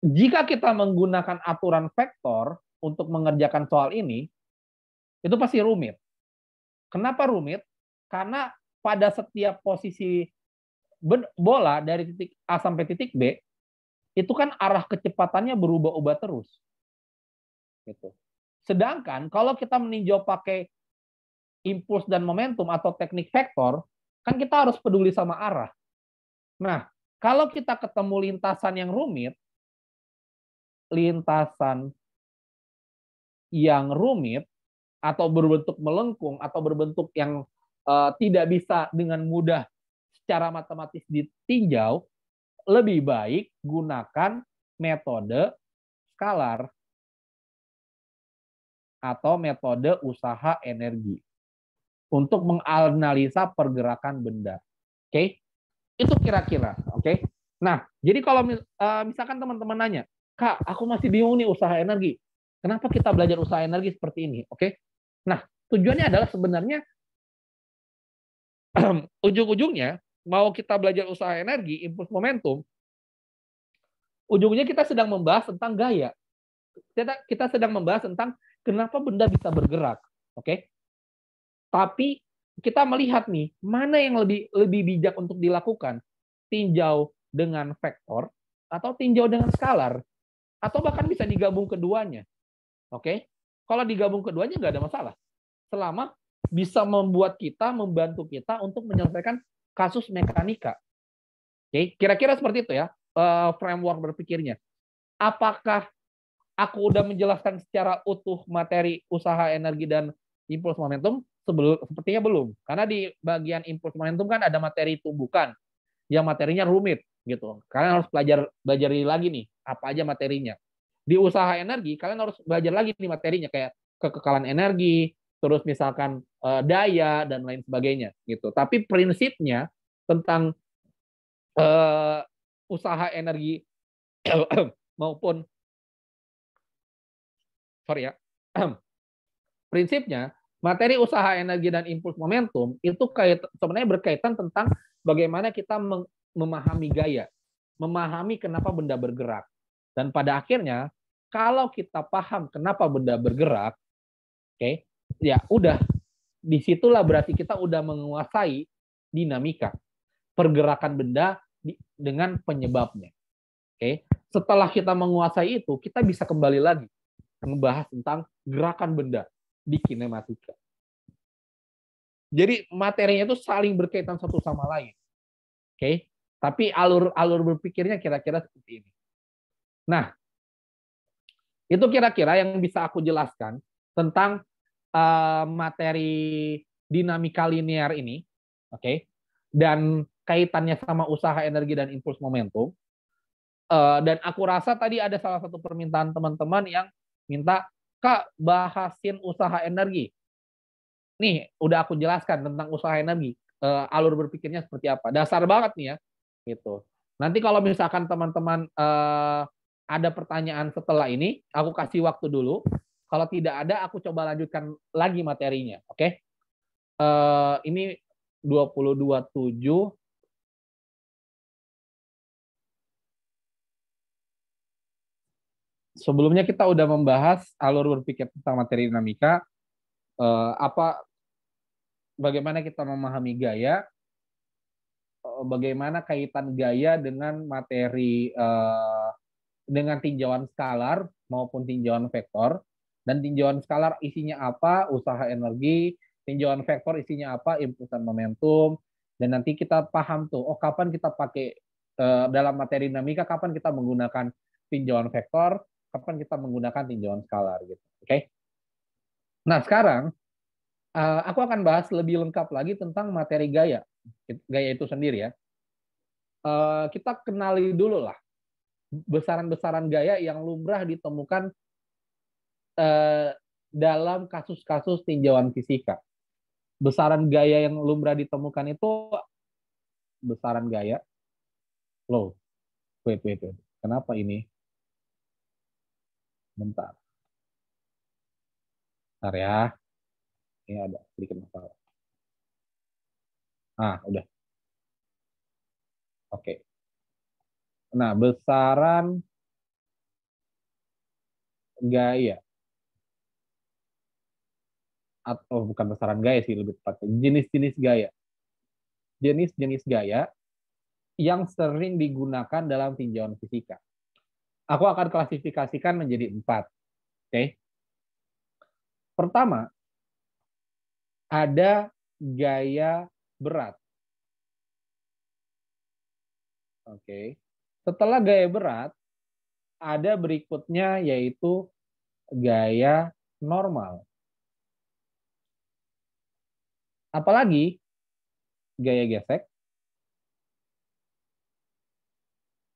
Jika kita menggunakan aturan vektor untuk mengerjakan soal ini, itu pasti rumit. Kenapa rumit? Karena pada setiap posisi bola dari titik A sampai titik B, itu kan arah kecepatannya berubah-ubah terus. Gitu. Sedangkan kalau kita meninjau pakai impuls dan momentum atau teknik vektor, kan kita harus peduli sama arah. Nah, kalau kita ketemu lintasan yang rumit, lintasan yang rumit atau berbentuk melengkung atau berbentuk yang uh, tidak bisa dengan mudah secara matematis ditinjau, lebih baik gunakan metode skalar atau metode usaha energi untuk menganalisa pergerakan benda. Oke. Okay? Itu kira-kira, oke? Okay? Nah, jadi kalau eh, misalkan teman-teman nanya, "Kak, aku masih bingung nih usaha energi. Kenapa kita belajar usaha energi seperti ini?" Oke. Okay? Nah, tujuannya adalah sebenarnya ujung-ujungnya mau kita belajar usaha energi, impuls momentum, ujungnya kita sedang membahas tentang gaya. Kita, kita sedang membahas tentang kenapa benda bisa bergerak, oke? Okay? Tapi kita melihat nih mana yang lebih lebih bijak untuk dilakukan tinjau dengan vektor atau tinjau dengan skalar atau bahkan bisa digabung keduanya oke kalau digabung keduanya nggak ada masalah selama bisa membuat kita membantu kita untuk menyelesaikan kasus mekanika oke kira-kira seperti itu ya eh, framework berpikirnya apakah aku udah menjelaskan secara utuh materi usaha energi dan impuls momentum Sebelum, sepertinya belum. Karena di bagian impuls momentum kan ada materi tumbukan yang materinya rumit gitu. Kalian harus belajar belajar lagi nih apa aja materinya. Di usaha energi kalian harus belajar lagi nih materinya kayak kekekalan energi, terus misalkan eh, daya dan lain sebagainya gitu. Tapi prinsipnya tentang eh, usaha energi maupun sorry ya prinsipnya materi usaha energi dan impuls momentum itu kait, sebenarnya berkaitan tentang bagaimana kita memahami gaya, memahami kenapa benda bergerak. Dan pada akhirnya, kalau kita paham kenapa benda bergerak, oke, okay, ya udah disitulah berarti kita udah menguasai dinamika pergerakan benda dengan penyebabnya. Oke, okay. setelah kita menguasai itu, kita bisa kembali lagi membahas tentang gerakan benda di kinematika. Ya, Jadi materinya itu saling berkaitan satu sama lain. Oke. Okay? Tapi alur-alur berpikirnya kira-kira seperti ini. Nah, itu kira-kira yang bisa aku jelaskan tentang uh, materi dinamika linear ini, oke? Okay? Dan kaitannya sama usaha energi dan impuls momentum. Uh, dan aku rasa tadi ada salah satu permintaan teman-teman yang minta Kak bahasin usaha energi. Nih, udah aku jelaskan tentang usaha energi, uh, alur berpikirnya seperti apa. Dasar banget nih ya, gitu. Nanti kalau misalkan teman-teman uh, ada pertanyaan setelah ini, aku kasih waktu dulu. Kalau tidak ada, aku coba lanjutkan lagi materinya, oke? Okay? Uh, eh, ini 22.7 sebelumnya kita udah membahas alur berpikir tentang materi dinamika, eh, apa bagaimana kita memahami gaya, eh, bagaimana kaitan gaya dengan materi eh, dengan tinjauan skalar maupun tinjauan vektor dan tinjauan skalar isinya apa, usaha energi, tinjauan vektor isinya apa, dan momentum dan nanti kita paham tuh oh kapan kita pakai dalam materi dinamika kapan kita menggunakan tinjauan vektor, kan kita menggunakan tinjauan skalar gitu. Oke. Okay? Nah, sekarang eh, aku akan bahas lebih lengkap lagi tentang materi gaya. Gaya itu sendiri ya. Eh, kita kenali dulu lah besaran-besaran gaya yang lumrah ditemukan eh, dalam kasus-kasus tinjauan fisika. Besaran gaya yang lumrah ditemukan itu besaran gaya. Loh, wait, wait, wait. Kenapa ini Bentar. Bentar ya. Ini ada sedikit masalah. Ah, udah. Oke. Okay. Nah, besaran gaya atau oh, bukan besaran gaya sih lebih tepatnya jenis-jenis gaya jenis-jenis gaya yang sering digunakan dalam tinjauan fisika aku akan klasifikasikan menjadi empat. Oke. Okay? Pertama, ada gaya berat. Oke. Okay. Setelah gaya berat, ada berikutnya yaitu gaya normal. Apalagi gaya gesek.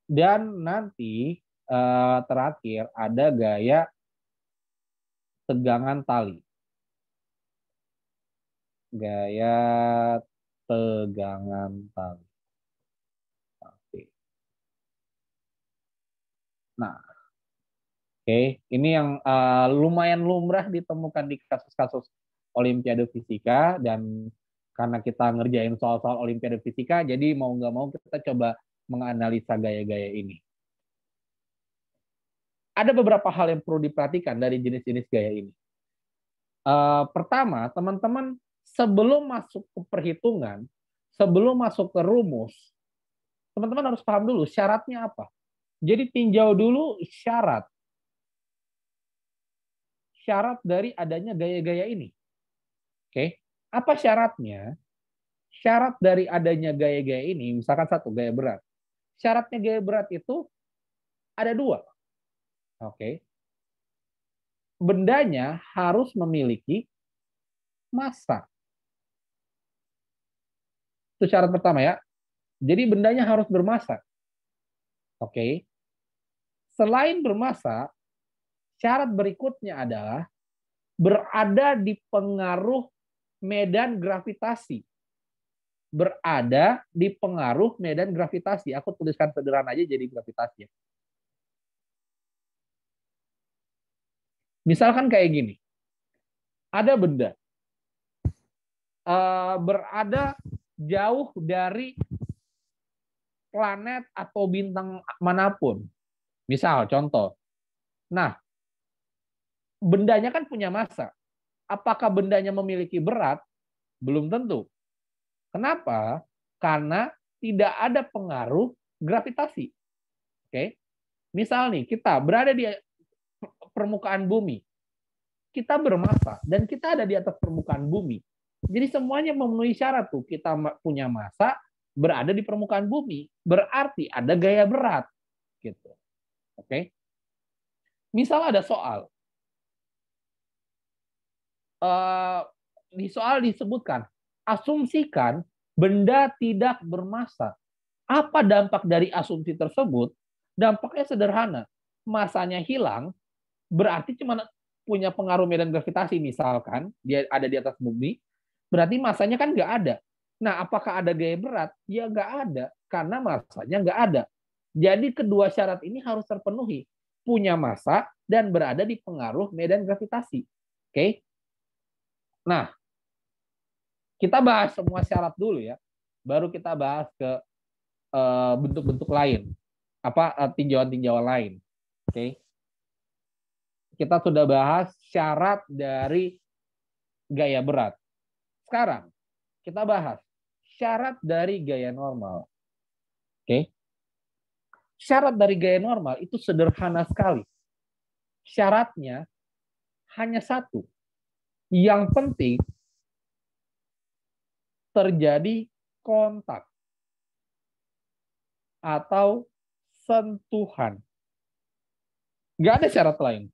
Dan nanti eh, terakhir ada gaya tegangan tali. Gaya tegangan tali. Oke. Nah, Oke, ini yang uh, lumayan lumrah ditemukan di kasus-kasus Olimpiade Fisika dan karena kita ngerjain soal-soal Olimpiade Fisika, jadi mau nggak mau kita coba menganalisa gaya-gaya ini ada beberapa hal yang perlu diperhatikan dari jenis-jenis gaya ini. Uh, pertama, teman-teman sebelum masuk ke perhitungan, sebelum masuk ke rumus, teman-teman harus paham dulu syaratnya apa. Jadi tinjau dulu syarat. Syarat dari adanya gaya-gaya ini. Oke, okay. apa syaratnya? Syarat dari adanya gaya-gaya ini, misalkan satu gaya berat. Syaratnya gaya berat itu ada dua. Oke. Okay. Bendanya harus memiliki massa. Itu syarat pertama ya. Jadi bendanya harus bermassa. Oke. Okay. Selain bermassa, syarat berikutnya adalah berada di pengaruh medan gravitasi. Berada di pengaruh medan gravitasi. Aku tuliskan sederhana aja jadi gravitasi ya. Misalkan kayak gini, ada benda eh, berada jauh dari planet atau bintang manapun. Misal, contoh. Nah, bendanya kan punya masa. Apakah bendanya memiliki berat? Belum tentu. Kenapa? Karena tidak ada pengaruh gravitasi. Oke. Misal nih, kita berada di permukaan bumi. Kita bermasa dan kita ada di atas permukaan bumi. Jadi semuanya memenuhi syarat tuh. Kita punya masa, berada di permukaan bumi, berarti ada gaya berat gitu. Oke. Misal ada soal. Eh, di soal disebutkan, asumsikan benda tidak bermasa. Apa dampak dari asumsi tersebut? Dampaknya sederhana. Masanya hilang, berarti cuma punya pengaruh medan gravitasi misalkan dia ada di atas bumi berarti masanya kan nggak ada nah apakah ada gaya berat ya nggak ada karena masanya nggak ada jadi kedua syarat ini harus terpenuhi punya massa dan berada di pengaruh medan gravitasi oke okay? nah kita bahas semua syarat dulu ya baru kita bahas ke eh, bentuk-bentuk uh, lain apa eh, tinjauan-tinjauan uh, lain oke okay? kita sudah bahas syarat dari gaya berat. Sekarang kita bahas syarat dari gaya normal. Oke. Okay? Syarat dari gaya normal itu sederhana sekali. Syaratnya hanya satu. Yang penting terjadi kontak atau sentuhan. Gak ada syarat lain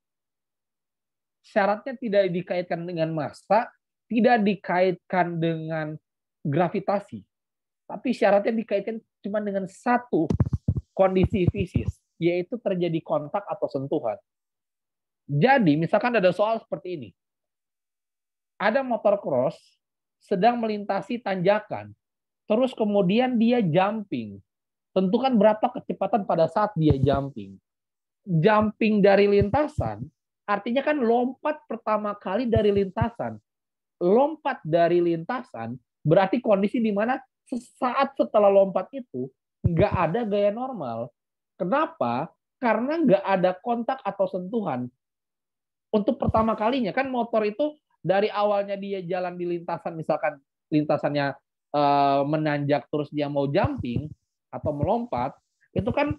syaratnya tidak dikaitkan dengan massa, tidak dikaitkan dengan gravitasi, tapi syaratnya dikaitkan cuma dengan satu kondisi fisis, yaitu terjadi kontak atau sentuhan. Jadi, misalkan ada soal seperti ini. Ada motor cross sedang melintasi tanjakan, terus kemudian dia jumping. Tentukan berapa kecepatan pada saat dia jumping. Jumping dari lintasan Artinya kan lompat pertama kali dari lintasan. Lompat dari lintasan berarti kondisi di mana sesaat setelah lompat itu nggak ada gaya normal. Kenapa? Karena nggak ada kontak atau sentuhan. Untuk pertama kalinya kan motor itu dari awalnya dia jalan di lintasan misalkan lintasannya e, menanjak terus dia mau jumping atau melompat itu kan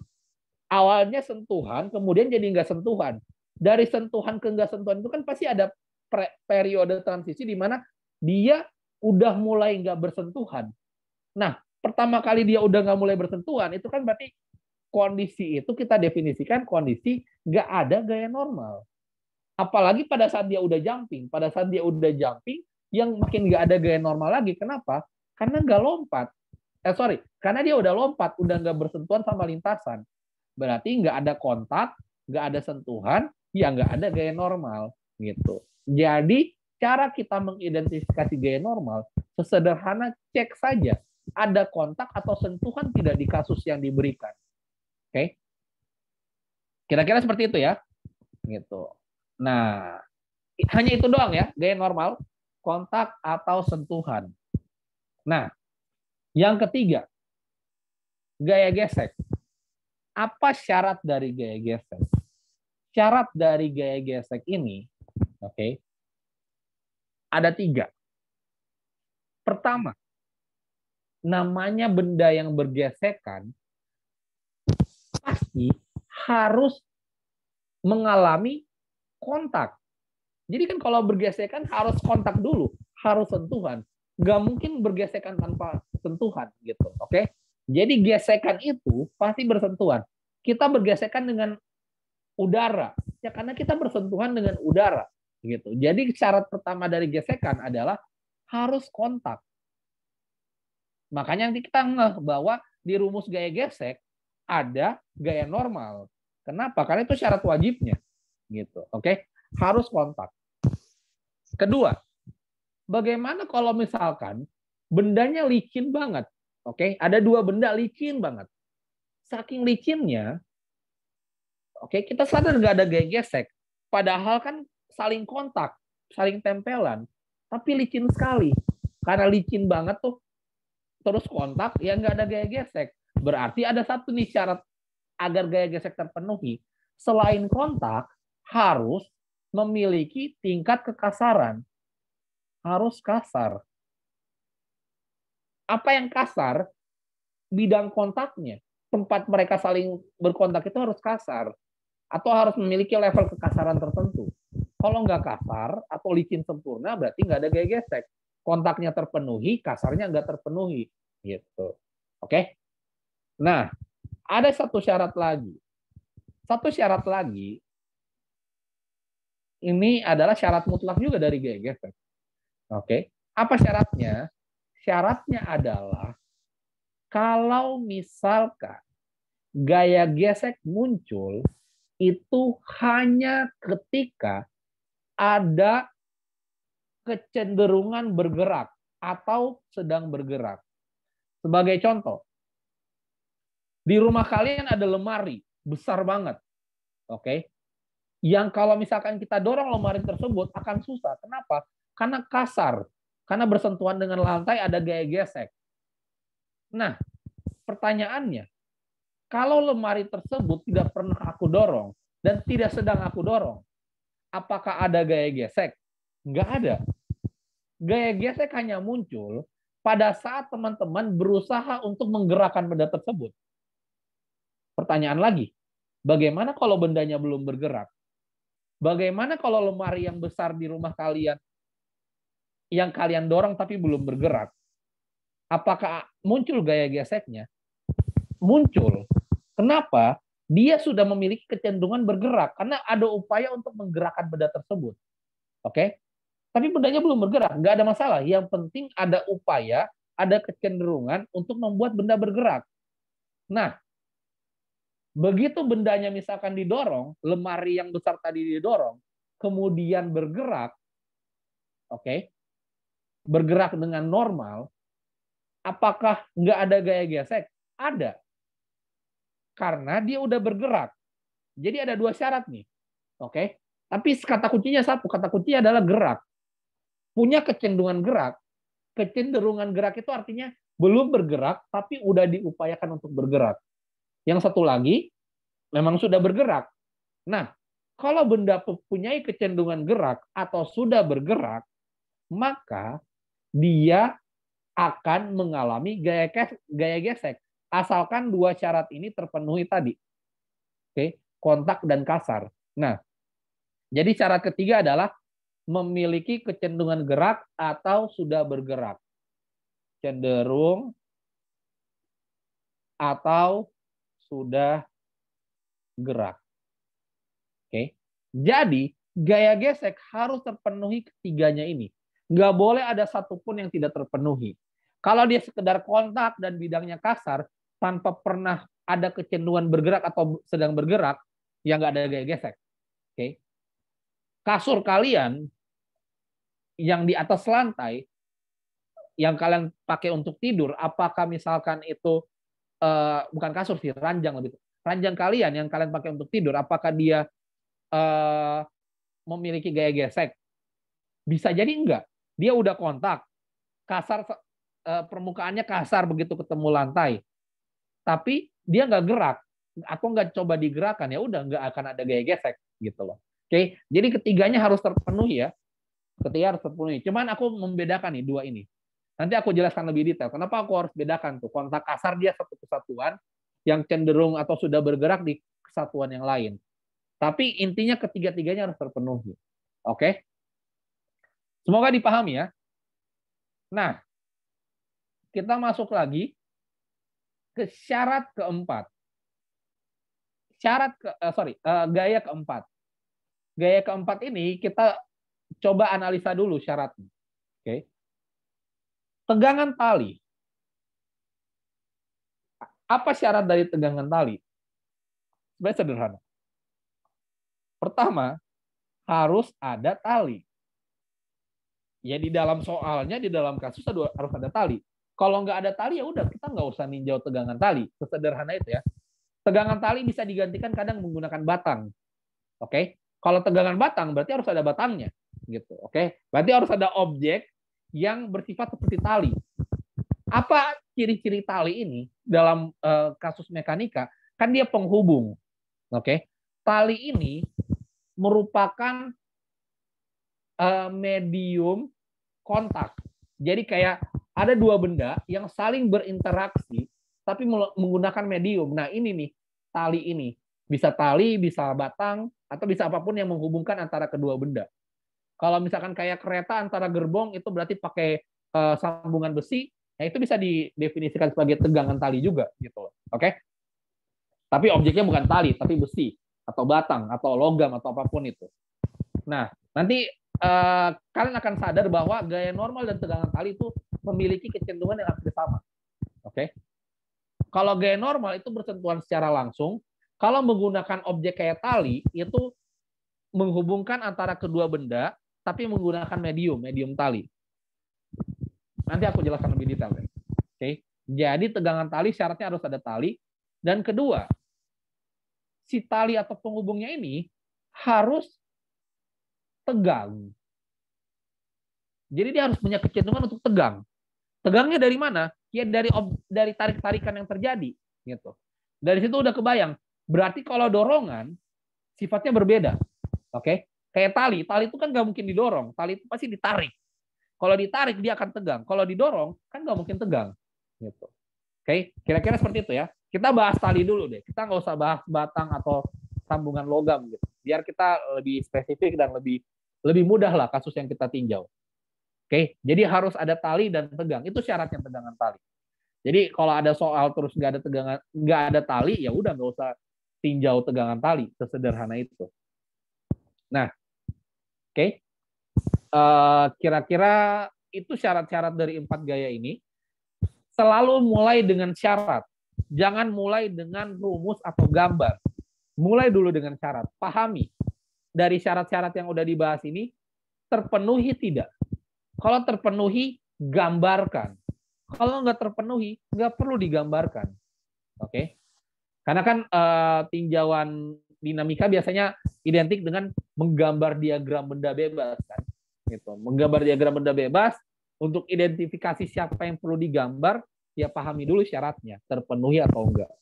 awalnya sentuhan kemudian jadi nggak sentuhan dari sentuhan ke enggak sentuhan itu kan pasti ada pre- periode transisi di mana dia udah mulai enggak bersentuhan. Nah, pertama kali dia udah enggak mulai bersentuhan, itu kan berarti kondisi itu kita definisikan kondisi enggak ada gaya normal. Apalagi pada saat dia udah jumping. Pada saat dia udah jumping, yang makin enggak ada gaya normal lagi. Kenapa? Karena enggak lompat. Eh, sorry. Karena dia udah lompat, udah enggak bersentuhan sama lintasan. Berarti enggak ada kontak, enggak ada sentuhan, ya nggak ada gaya normal gitu. Jadi cara kita mengidentifikasi gaya normal sesederhana cek saja ada kontak atau sentuhan tidak di kasus yang diberikan. Oke. Kira-kira seperti itu ya. Gitu. Nah, hanya itu doang ya, gaya normal, kontak atau sentuhan. Nah, yang ketiga, gaya gesek. Apa syarat dari gaya gesek? syarat dari gaya gesek ini, oke, okay, ada tiga. Pertama, namanya benda yang bergesekan pasti harus mengalami kontak. Jadi kan kalau bergesekan harus kontak dulu, harus sentuhan. Gak mungkin bergesekan tanpa sentuhan gitu, oke? Okay? Jadi gesekan itu pasti bersentuhan. Kita bergesekan dengan udara. Ya karena kita bersentuhan dengan udara gitu. Jadi syarat pertama dari gesekan adalah harus kontak. Makanya nanti kita ngeh bahwa di rumus gaya gesek ada gaya normal. Kenapa? Karena itu syarat wajibnya gitu. Oke, harus kontak. Kedua, bagaimana kalau misalkan bendanya licin banget? Oke, ada dua benda licin banget. Saking licinnya, Oke, kita sadar nggak ada gaya gesek. Padahal kan saling kontak, saling tempelan. Tapi licin sekali. Karena licin banget tuh. Terus kontak, ya nggak ada gaya gesek. Berarti ada satu nih syarat agar gaya gesek terpenuhi. Selain kontak, harus memiliki tingkat kekasaran. Harus kasar. Apa yang kasar? Bidang kontaknya tempat mereka saling berkontak itu harus kasar atau harus memiliki level kekasaran tertentu. Kalau nggak kasar atau licin sempurna berarti nggak ada gaya gesek. Kontaknya terpenuhi, kasarnya nggak terpenuhi. Gitu. Oke? Nah, ada satu syarat lagi. Satu syarat lagi, ini adalah syarat mutlak juga dari gaya gesek. Oke? Apa syaratnya? Syaratnya adalah kalau misalkan gaya gesek muncul itu hanya ketika ada kecenderungan bergerak atau sedang bergerak. Sebagai contoh, di rumah kalian ada lemari besar banget. Oke. Okay? Yang kalau misalkan kita dorong lemari tersebut akan susah. Kenapa? Karena kasar. Karena bersentuhan dengan lantai ada gaya gesek. Nah, pertanyaannya, kalau lemari tersebut tidak pernah aku dorong dan tidak sedang aku dorong, apakah ada gaya gesek? Enggak ada. Gaya gesek hanya muncul pada saat teman-teman berusaha untuk menggerakkan benda tersebut. Pertanyaan lagi, bagaimana kalau bendanya belum bergerak? Bagaimana kalau lemari yang besar di rumah kalian yang kalian dorong tapi belum bergerak? Apakah muncul gaya geseknya? Muncul. Kenapa? Dia sudah memiliki kecenderungan bergerak karena ada upaya untuk menggerakkan benda tersebut. Oke? Okay? Tapi bendanya belum bergerak, nggak ada masalah. Yang penting ada upaya, ada kecenderungan untuk membuat benda bergerak. Nah, begitu bendanya misalkan didorong, lemari yang besar tadi didorong, kemudian bergerak, oke, okay, bergerak dengan normal, apakah nggak ada gaya gesek? Ada. Karena dia udah bergerak. Jadi ada dua syarat nih. Oke. Okay? Tapi kata kuncinya satu, kata kuncinya adalah gerak. Punya kecenderungan gerak. Kecenderungan gerak itu artinya belum bergerak tapi udah diupayakan untuk bergerak. Yang satu lagi memang sudah bergerak. Nah, kalau benda mempunyai kecenderungan gerak atau sudah bergerak, maka dia akan mengalami gaya, gaya gesek. Asalkan dua syarat ini terpenuhi tadi. Oke, kontak dan kasar. Nah, jadi syarat ketiga adalah memiliki kecenderungan gerak atau sudah bergerak. Cenderung atau sudah gerak. Oke. Jadi, gaya gesek harus terpenuhi ketiganya ini. Nggak boleh ada satupun yang tidak terpenuhi. Kalau dia sekedar kontak dan bidangnya kasar, tanpa pernah ada kecenderungan bergerak atau sedang bergerak yang nggak ada gaya gesek. Oke. Okay. Kasur kalian yang di atas lantai yang kalian pakai untuk tidur, apakah misalkan itu uh, bukan kasur sih, ranjang lebih. Ranjang kalian yang kalian pakai untuk tidur, apakah dia uh, memiliki gaya gesek? Bisa jadi enggak. Dia udah kontak, kasar uh, permukaannya kasar begitu ketemu lantai tapi dia nggak gerak atau nggak coba digerakkan ya udah nggak akan ada gaya gesek gitu loh. Oke, jadi ketiganya harus terpenuhi ya. Ketiga harus terpenuhi. Cuman aku membedakan nih dua ini. Nanti aku jelaskan lebih detail. Kenapa aku harus bedakan tuh kontak kasar dia satu kesatuan yang cenderung atau sudah bergerak di kesatuan yang lain. Tapi intinya ketiga-tiganya harus terpenuhi. Oke? Semoga dipahami ya. Nah, kita masuk lagi ke syarat keempat. Syarat ke, uh, sorry, uh, gaya keempat. Gaya keempat ini kita coba analisa dulu syaratnya. Oke. Okay. Tegangan tali. Apa syarat dari tegangan tali? Sebenarnya sederhana. Pertama, harus ada tali. Ya di dalam soalnya, di dalam kasus harus ada tali. Kalau nggak ada tali ya udah kita nggak usah ninjau tegangan tali. Sesederhana itu ya. Tegangan tali bisa digantikan kadang menggunakan batang. Oke. Okay? Kalau tegangan batang berarti harus ada batangnya gitu. Oke. Okay? Berarti harus ada objek yang bersifat seperti tali. Apa ciri-ciri tali ini dalam uh, kasus mekanika? Kan dia penghubung. Oke. Okay? Tali ini merupakan uh, medium kontak. Jadi kayak ada dua benda yang saling berinteraksi tapi menggunakan medium. Nah, ini nih tali ini. Bisa tali, bisa batang, atau bisa apapun yang menghubungkan antara kedua benda. Kalau misalkan kayak kereta antara gerbong itu berarti pakai uh, sambungan besi. Nah, itu bisa didefinisikan sebagai tegangan tali juga gitu loh. Oke. Okay? Tapi objeknya bukan tali, tapi besi atau batang atau logam atau apapun itu. Nah, nanti uh, kalian akan sadar bahwa gaya normal dan tegangan tali itu memiliki kecenderungan yang hampir sama. Oke. Okay? Kalau gaya normal itu bersentuhan secara langsung. Kalau menggunakan objek kayak tali, itu menghubungkan antara kedua benda, tapi menggunakan medium, medium tali. Nanti aku jelaskan lebih detail. Oke. Okay? Jadi tegangan tali syaratnya harus ada tali. Dan kedua, si tali atau penghubungnya ini harus tegang. Jadi dia harus punya kecenderungan untuk tegang. Tegangnya dari mana? Ya dari dari tarik-tarikan yang terjadi gitu. Dari situ udah kebayang. Berarti kalau dorongan sifatnya berbeda. Oke? Okay? Kayak tali, tali itu kan nggak mungkin didorong, tali itu pasti ditarik. Kalau ditarik dia akan tegang, kalau didorong kan nggak mungkin tegang. Gitu. Oke, okay? kira-kira seperti itu ya. Kita bahas tali dulu deh. Kita nggak usah bahas batang atau sambungan logam gitu. Biar kita lebih spesifik dan lebih lebih mudah lah kasus yang kita tinjau. Oke, jadi harus ada tali dan tegang. Itu syaratnya tegangan tali. Jadi kalau ada soal terus nggak ada tegangan, nggak ada tali, ya udah nggak usah tinjau tegangan tali. Sesederhana itu. Nah, oke, okay. uh, eh, kira-kira itu syarat-syarat dari empat gaya ini. Selalu mulai dengan syarat. Jangan mulai dengan rumus atau gambar. Mulai dulu dengan syarat. Pahami dari syarat-syarat yang udah dibahas ini terpenuhi tidak kalau terpenuhi, gambarkan. Kalau nggak terpenuhi, nggak perlu digambarkan. Oke? Okay? Karena kan uh, tinjauan dinamika biasanya identik dengan menggambar diagram benda bebas kan. Gitu. Menggambar diagram benda bebas untuk identifikasi siapa yang perlu digambar, ya pahami dulu syaratnya, terpenuhi atau enggak.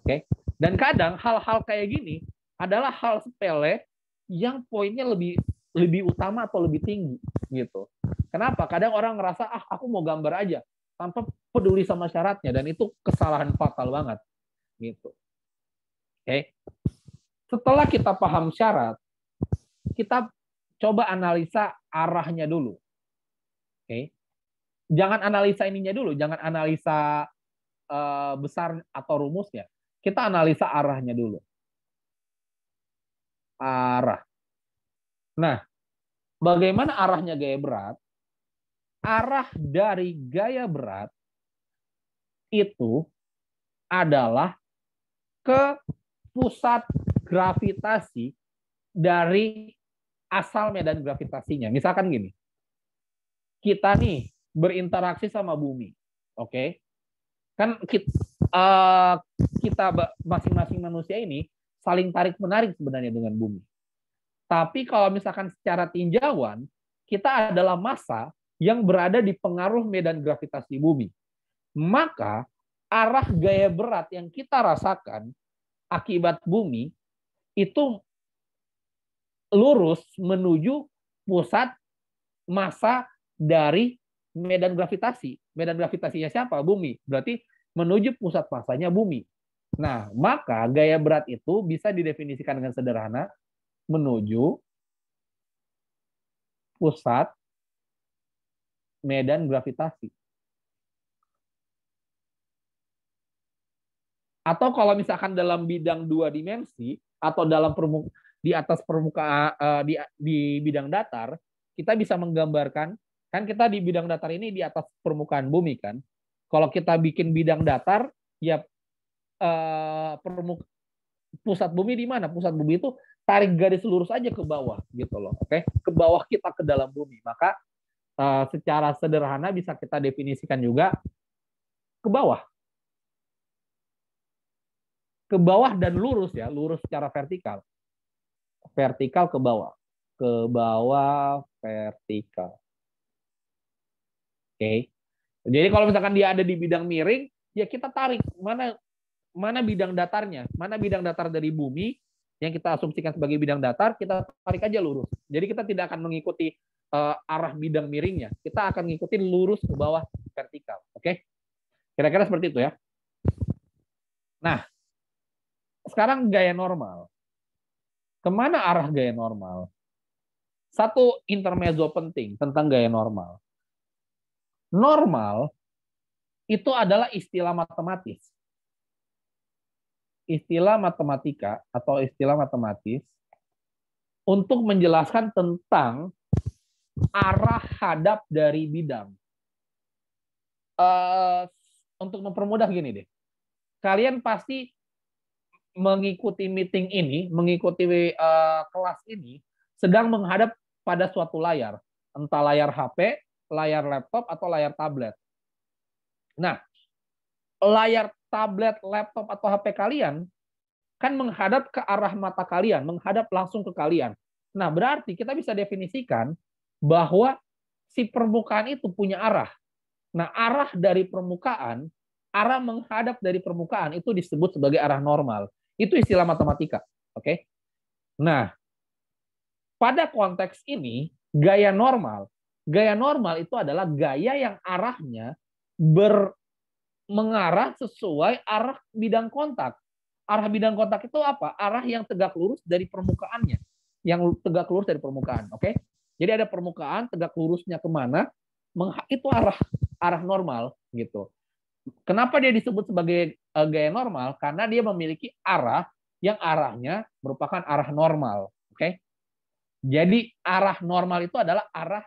Oke. Okay? Dan kadang hal-hal kayak gini adalah hal sepele yang poinnya lebih lebih utama atau lebih tinggi gitu. Kenapa? Kadang orang ngerasa, ah aku mau gambar aja, tanpa peduli sama syaratnya. Dan itu kesalahan fatal banget. gitu. Oke. Setelah kita paham syarat, kita coba analisa arahnya dulu. Oke. Jangan analisa ininya dulu, jangan analisa uh, besar atau rumusnya. Kita analisa arahnya dulu. Arah. Nah, bagaimana arahnya gaya berat? arah dari gaya berat itu adalah ke pusat gravitasi dari asal medan gravitasinya. Misalkan gini, kita nih berinteraksi sama bumi, oke? Okay? Kan eh, kita, masing masing-masing manusia ini saling tarik menarik sebenarnya dengan bumi. Tapi kalau misalkan secara tinjauan kita adalah massa yang berada di pengaruh medan gravitasi bumi. Maka arah gaya berat yang kita rasakan akibat bumi itu lurus menuju pusat massa dari medan gravitasi. Medan gravitasinya siapa? Bumi. Berarti menuju pusat massanya bumi. Nah, maka gaya berat itu bisa didefinisikan dengan sederhana menuju pusat medan gravitasi. Atau kalau misalkan dalam bidang dua dimensi atau dalam di atas permukaan eh, di, di bidang datar, kita bisa menggambarkan kan kita di bidang datar ini di atas permukaan bumi kan. Kalau kita bikin bidang datar, ya uh, eh, permuk pusat bumi di mana? Pusat bumi itu tarik garis lurus aja ke bawah gitu loh. Oke, okay? ke bawah kita ke dalam bumi. Maka Eh, secara sederhana bisa kita definisikan juga ke bawah. Ke bawah dan lurus ya, lurus secara vertikal. Vertikal ke bawah. Ke bawah vertikal. Oke. Okay. Jadi kalau misalkan dia ada di bidang miring, ya kita tarik mana mana bidang datarnya, mana bidang datar dari bumi yang kita asumsikan sebagai bidang datar, kita tarik aja lurus. Jadi kita tidak akan mengikuti uh, arah bidang miringnya, kita akan ngikutin lurus ke bawah vertikal. Oke? Okay? Kira-kira seperti itu ya. Nah, sekarang gaya normal. Kemana arah gaya normal? Satu intermezzo penting tentang gaya normal. Normal itu adalah istilah matematis. Istilah matematika atau istilah matematis untuk menjelaskan tentang arah hadap dari bidang. Uh, untuk mempermudah gini deh, kalian pasti mengikuti meeting ini, mengikuti uh, kelas ini, sedang menghadap pada suatu layar, entah layar HP, layar laptop atau layar tablet. Nah, layar tablet, laptop atau HP kalian kan menghadap ke arah mata kalian, menghadap langsung ke kalian. Nah, berarti kita bisa definisikan bahwa si permukaan itu punya arah. Nah, arah dari permukaan, arah menghadap dari permukaan itu disebut sebagai arah normal. Itu istilah matematika, oke? Okay? Nah, pada konteks ini gaya normal, gaya normal itu adalah gaya yang arahnya ber mengarah sesuai arah bidang kontak. Arah bidang kontak itu apa? Arah yang tegak lurus dari permukaannya, yang tegak lurus dari permukaan, oke? Okay? Jadi ada permukaan tegak lurusnya kemana, itu arah arah normal gitu. Kenapa dia disebut sebagai eh, gaya normal? Karena dia memiliki arah yang arahnya merupakan arah normal. Oke? Okay? Jadi arah normal itu adalah arah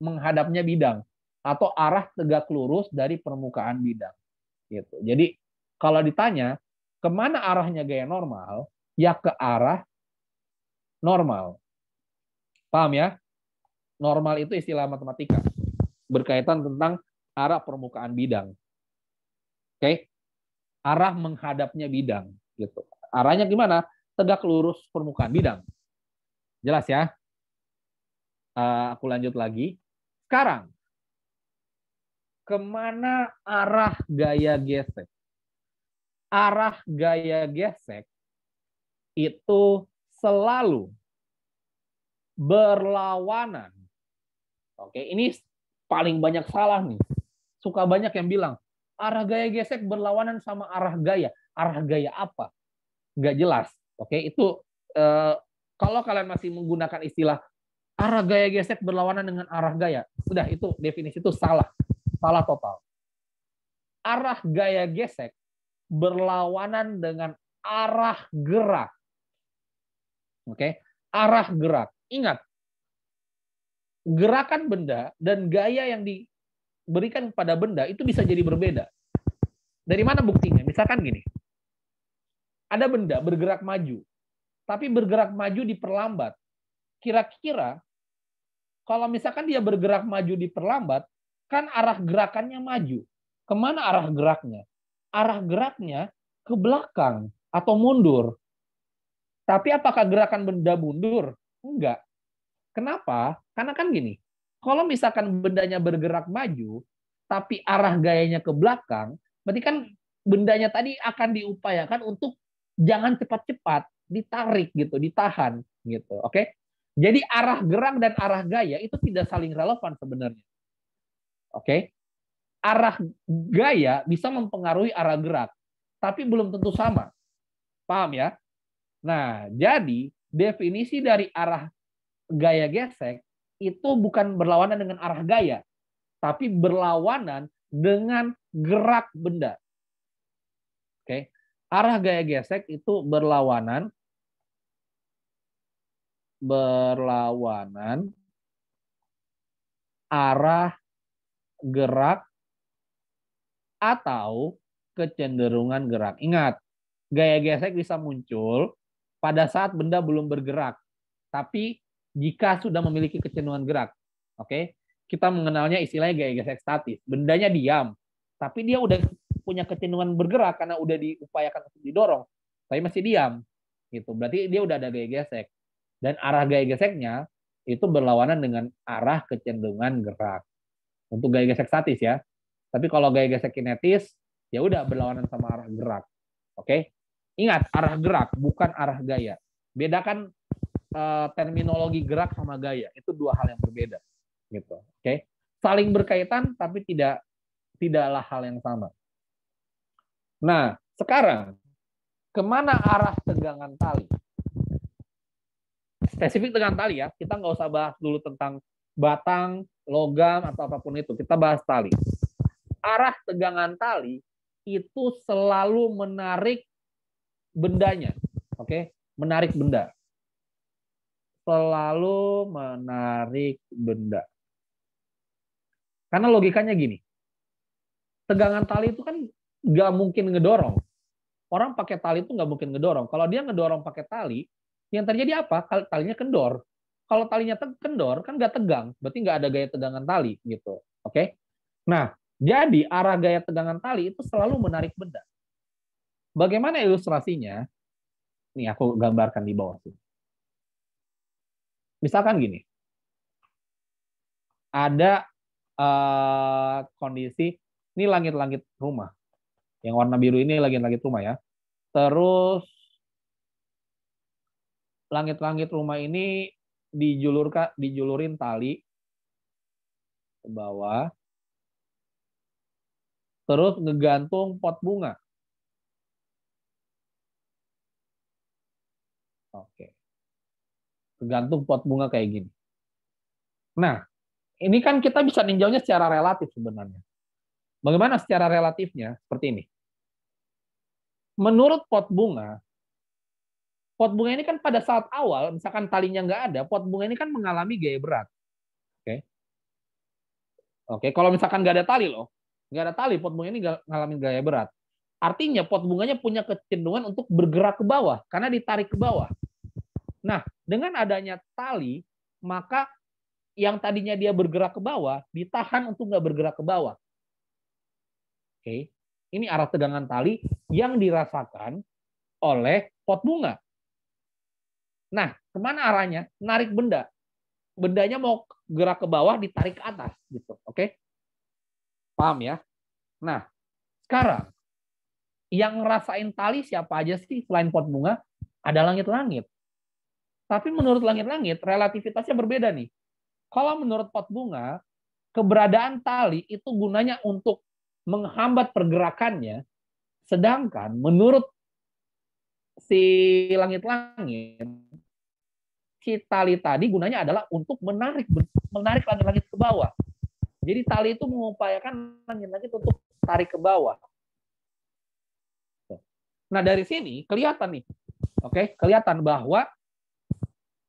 menghadapnya bidang atau arah tegak lurus dari permukaan bidang. Gitu. Jadi kalau ditanya kemana arahnya gaya normal, ya ke arah normal. Paham ya? normal itu istilah matematika berkaitan tentang arah permukaan bidang. Oke. Okay? Arah menghadapnya bidang gitu. Arahnya gimana? Tegak lurus permukaan bidang. Jelas ya? Eh, aku lanjut lagi. Sekarang kemana arah gaya gesek? Arah gaya gesek itu selalu berlawanan Oke, ini paling banyak salah nih. Suka banyak yang bilang, arah gaya gesek berlawanan sama arah gaya. Arah gaya apa? Nggak jelas. Oke, itu eh, kalau kalian masih menggunakan istilah arah gaya gesek berlawanan dengan arah gaya, sudah itu definisi itu salah, salah total. Arah gaya gesek berlawanan dengan arah gerak. Oke, arah gerak. Ingat, gerakan benda dan gaya yang diberikan kepada benda itu bisa jadi berbeda. Dari mana buktinya? Misalkan gini. Ada benda bergerak maju, tapi bergerak maju diperlambat. Kira-kira kalau misalkan dia bergerak maju diperlambat, kan arah gerakannya maju. Kemana arah geraknya? Arah geraknya ke belakang atau mundur. Tapi apakah gerakan benda mundur? Enggak. Kenapa? Karena kan gini, kalau misalkan bendanya bergerak maju, tapi arah gayanya ke belakang, berarti kan bendanya tadi akan diupayakan untuk jangan cepat-cepat ditarik gitu, ditahan gitu. Oke. Okay? Jadi arah gerak dan arah gaya itu tidak saling relevan sebenarnya. Oke. Okay? Arah gaya bisa mempengaruhi arah gerak, tapi belum tentu sama. Paham ya? Nah, jadi definisi dari arah gaya gesek itu bukan berlawanan dengan arah gaya, tapi berlawanan dengan gerak benda. Oke. Arah gaya gesek itu berlawanan berlawanan arah gerak atau kecenderungan gerak. Ingat, gaya gesek bisa muncul pada saat benda belum bergerak, tapi jika sudah memiliki kecenderungan gerak. Oke, okay? kita mengenalnya istilahnya gaya gesek statis. Bendanya diam, tapi dia udah punya kecenderungan bergerak karena udah diupayakan untuk didorong, tapi masih diam. Gitu. Berarti dia udah ada gaya gesek. Dan arah gaya geseknya itu berlawanan dengan arah kecenderungan gerak. Untuk gaya gesek statis ya. Tapi kalau gaya gesek kinetis ya udah berlawanan sama arah gerak. Oke? Okay? Ingat, arah gerak bukan arah gaya. Bedakan Eh, terminologi gerak sama gaya itu dua hal yang berbeda gitu oke okay? saling berkaitan tapi tidak tidaklah hal yang sama nah sekarang kemana arah tegangan tali spesifik tegangan tali ya kita nggak usah bahas dulu tentang batang logam atau apapun itu kita bahas tali arah tegangan tali itu selalu menarik bendanya oke okay? menarik benda selalu menarik benda. Karena logikanya gini, tegangan tali itu kan nggak mungkin ngedorong. Orang pakai tali itu nggak mungkin ngedorong. Kalau dia ngedorong pakai tali, yang terjadi apa? Talinya kendor. Kalau talinya kendor, kan nggak tegang. Berarti nggak ada gaya tegangan tali. gitu. Oke? Nah, jadi arah gaya tegangan tali itu selalu menarik benda. Bagaimana ilustrasinya? Nih aku gambarkan di bawah sini misalkan gini, ada uh, kondisi ini langit-langit rumah, yang warna biru ini langit-langit rumah ya. Terus langit-langit rumah ini dijulurkan dijulurin tali ke bawah terus ngegantung pot bunga oke tergantung pot bunga kayak gini. Nah, ini kan kita bisa ninjaunya secara relatif sebenarnya. Bagaimana secara relatifnya? Seperti ini. Menurut pot bunga, pot bunga ini kan pada saat awal, misalkan talinya nggak ada, pot bunga ini kan mengalami gaya berat. Oke, oke. Kalau misalkan nggak ada tali loh, nggak ada tali, pot bunga ini ngalamin gaya berat. Artinya pot bunganya punya kecenderungan untuk bergerak ke bawah karena ditarik ke bawah. Nah, dengan adanya tali, maka yang tadinya dia bergerak ke bawah ditahan untuk nggak bergerak ke bawah. Oke, ini arah tegangan tali yang dirasakan oleh pot bunga. Nah, kemana arahnya? Narik benda. Bendanya mau gerak ke bawah, ditarik ke atas, gitu. Oke, paham ya? Nah, sekarang yang ngerasain tali siapa aja sih selain pot bunga? Ada langit-langit. Tapi menurut langit-langit, relativitasnya berbeda nih. Kalau menurut pot bunga, keberadaan tali itu gunanya untuk menghambat pergerakannya, sedangkan menurut si langit-langit, si tali tadi gunanya adalah untuk menarik menarik langit-langit ke bawah. Jadi tali itu mengupayakan langit-langit untuk tarik ke bawah. Nah dari sini kelihatan nih, oke okay, kelihatan bahwa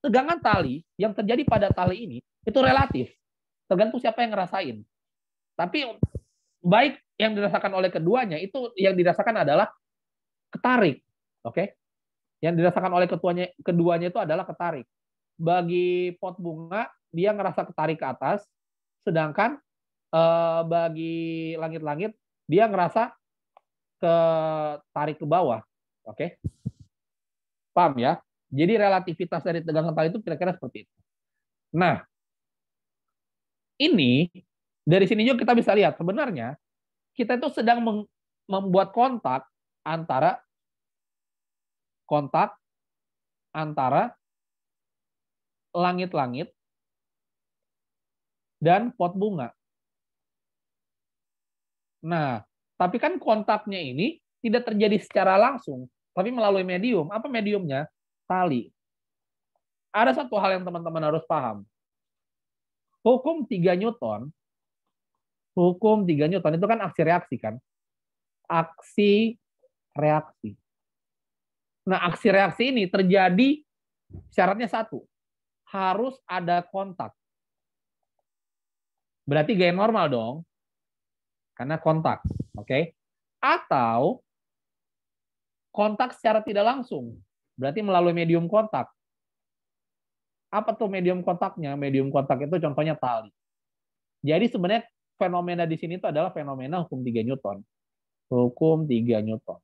tegangan tali yang terjadi pada tali ini itu relatif. Tergantung siapa yang ngerasain. Tapi baik yang dirasakan oleh keduanya itu yang dirasakan adalah ketarik. Oke. Yang dirasakan oleh ketuanya keduanya itu adalah ketarik. Bagi pot bunga dia ngerasa ketarik ke atas, sedangkan eh, bagi langit-langit dia ngerasa ketarik ke bawah. Oke. Okay? Paham ya? Jadi relativitas dari tegangan tali itu kira-kira seperti itu. Nah, ini dari sini juga kita bisa lihat sebenarnya kita itu sedang membuat kontak antara kontak antara langit-langit dan pot bunga. Nah, tapi kan kontaknya ini tidak terjadi secara langsung, tapi melalui medium. Apa mediumnya? tali. Ada satu hal yang teman-teman harus paham. Hukum 3 Newton, hukum 3 Newton itu kan aksi reaksi kan? Aksi reaksi. Nah, aksi reaksi ini terjadi syaratnya satu. Harus ada kontak. Berarti gaya normal dong. Karena kontak, oke? Okay? Atau kontak secara tidak langsung. Berarti melalui medium kontak. Apa tuh medium kontaknya? Medium kontak itu contohnya tali. Jadi sebenarnya fenomena di sini itu adalah fenomena hukum 3 Newton. Hukum 3 Newton.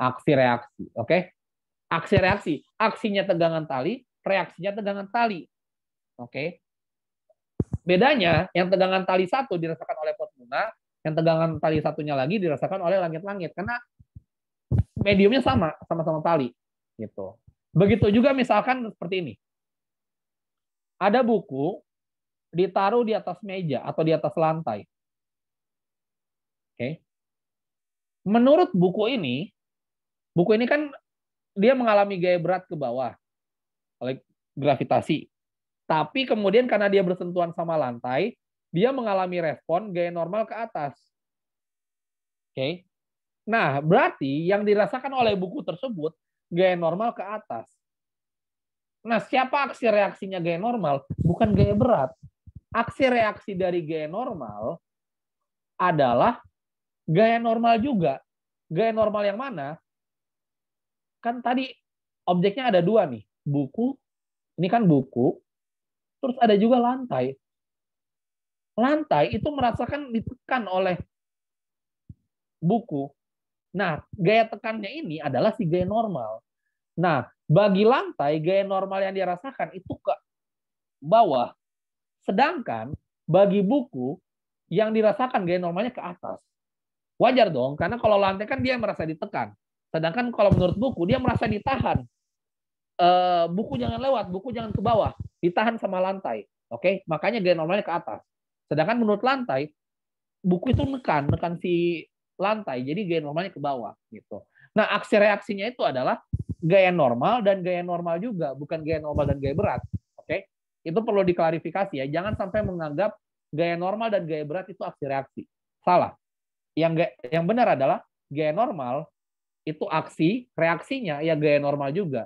Aksi reaksi, oke? Okay? Aksi reaksi, aksinya tegangan tali, reaksinya tegangan tali. Oke. Okay? Bedanya yang tegangan tali satu dirasakan oleh pot bunga, yang tegangan tali satunya lagi dirasakan oleh langit-langit karena mediumnya sama, sama-sama tali gitu. Begitu juga misalkan seperti ini. Ada buku ditaruh di atas meja atau di atas lantai. Oke. Menurut buku ini, buku ini kan dia mengalami gaya berat ke bawah oleh gravitasi. Tapi kemudian karena dia bersentuhan sama lantai, dia mengalami respon gaya normal ke atas. Oke. Okay. Nah, berarti yang dirasakan oleh buku tersebut gaya normal ke atas. Nah, siapa aksi reaksinya gaya normal? Bukan gaya berat. Aksi reaksi dari gaya normal adalah gaya normal juga. Gaya normal yang mana? Kan tadi objeknya ada dua nih. Buku, ini kan buku. Terus ada juga lantai. Lantai itu merasakan ditekan oleh buku Nah, gaya tekannya ini adalah si gaya normal. Nah, bagi lantai gaya normal yang dirasakan itu ke bawah. Sedangkan bagi buku yang dirasakan gaya normalnya ke atas. Wajar dong, karena kalau lantai kan dia merasa ditekan. Sedangkan kalau menurut buku dia merasa ditahan. E, buku jangan lewat, buku jangan ke bawah, ditahan sama lantai. Oke, makanya gaya normalnya ke atas. Sedangkan menurut lantai buku itu nekan, nekan si lantai. Jadi gaya normalnya ke bawah gitu. Nah, aksi reaksinya itu adalah gaya normal dan gaya normal juga, bukan gaya normal dan gaya berat. Oke? Okay? Itu perlu diklarifikasi ya. Jangan sampai menganggap gaya normal dan gaya berat itu aksi reaksi. Salah. Yang gaya, yang benar adalah gaya normal itu aksi, reaksinya ya gaya normal juga.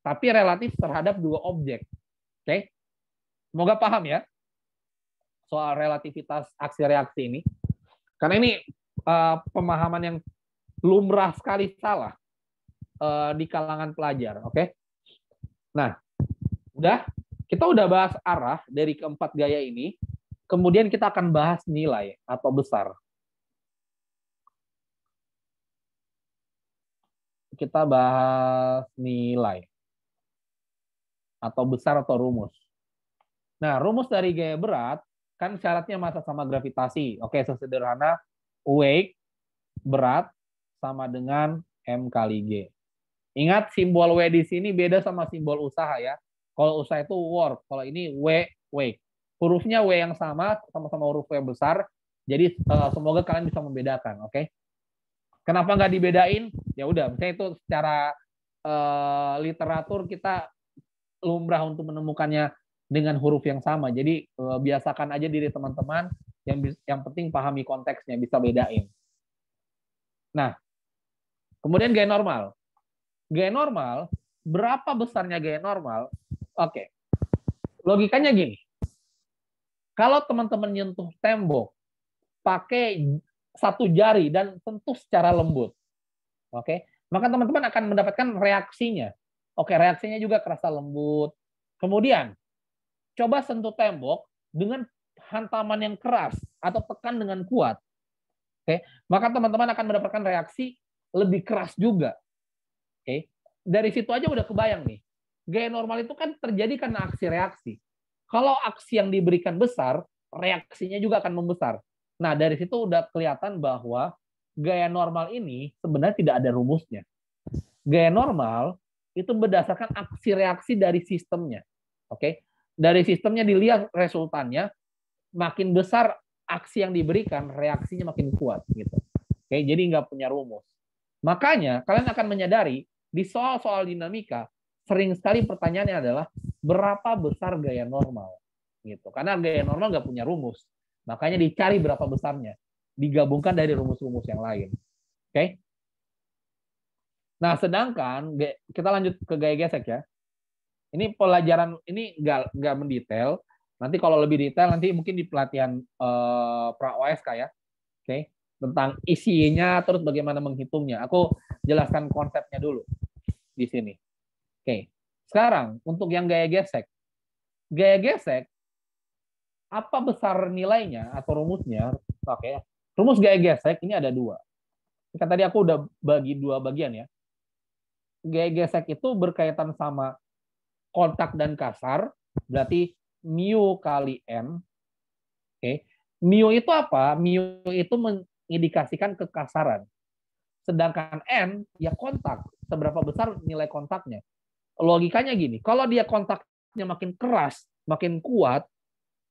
Tapi relatif terhadap dua objek. Oke? Okay? Semoga paham ya soal relativitas aksi reaksi ini. Karena ini Eh, pemahaman yang lumrah sekali salah uh, di kalangan pelajar. Oke, okay? nah, udah kita udah bahas arah dari keempat gaya ini. Kemudian kita akan bahas nilai atau besar. Kita bahas nilai atau besar atau rumus. Nah, rumus dari gaya berat kan syaratnya masa sama gravitasi. Oke, sesederhana wake berat sama dengan M kali G. Ingat simbol W di sini beda sama simbol usaha ya. Kalau usaha itu work, kalau ini W, wake. Hurufnya W yang sama, sama-sama huruf W besar. Jadi eh, semoga kalian bisa membedakan, oke? Okay? Kenapa nggak dibedain? Ya udah, misalnya itu secara uh, literatur kita lumrah untuk menemukannya dengan huruf yang sama. Jadi eh, biasakan aja diri teman-teman yang yang penting pahami konteksnya, bisa bedain. Nah, kemudian gaya normal. Gaya normal, berapa besarnya gaya normal? Oke. Logikanya gini. Kalau teman-teman nyentuh tembok pakai satu jari dan sentuh secara lembut. Oke. Maka teman-teman akan mendapatkan reaksinya. Oke, reaksinya juga kerasa lembut. Kemudian Coba sentuh tembok dengan hantaman yang keras atau tekan dengan kuat. Oke, maka teman-teman akan mendapatkan reaksi lebih keras juga. Oke. Dari situ aja udah kebayang nih. Gaya normal itu kan terjadi karena aksi reaksi. Kalau aksi yang diberikan besar, reaksinya juga akan membesar. Nah, dari situ udah kelihatan bahwa gaya normal ini sebenarnya tidak ada rumusnya. Gaya normal itu berdasarkan aksi reaksi dari sistemnya. Oke dari sistemnya dilihat resultannya makin besar aksi yang diberikan reaksinya makin kuat gitu oke jadi nggak punya rumus makanya kalian akan menyadari di soal-soal dinamika sering sekali pertanyaannya adalah berapa besar gaya normal gitu karena gaya normal nggak punya rumus makanya dicari berapa besarnya digabungkan dari rumus-rumus yang lain oke nah sedangkan kita lanjut ke gaya gesek ya ini pelajaran ini nggak nggak mendetail. Nanti kalau lebih detail nanti mungkin di pelatihan uh, pra OSK ya. Oke. Okay? Tentang isinya terus bagaimana menghitungnya. Aku jelaskan konsepnya dulu di sini. Oke. Okay. Sekarang untuk yang gaya gesek. Gaya gesek apa besar nilainya atau rumusnya? Oke. Okay. Rumus gaya gesek ini ada dua. Kan tadi aku udah bagi dua bagian ya. Gaya gesek itu berkaitan sama kontak dan kasar, berarti mu kali m. Oke. Okay. Mu itu apa? Mu itu mengindikasikan kekasaran. Sedangkan n ya kontak, seberapa besar nilai kontaknya. Logikanya gini, kalau dia kontaknya makin keras, makin kuat,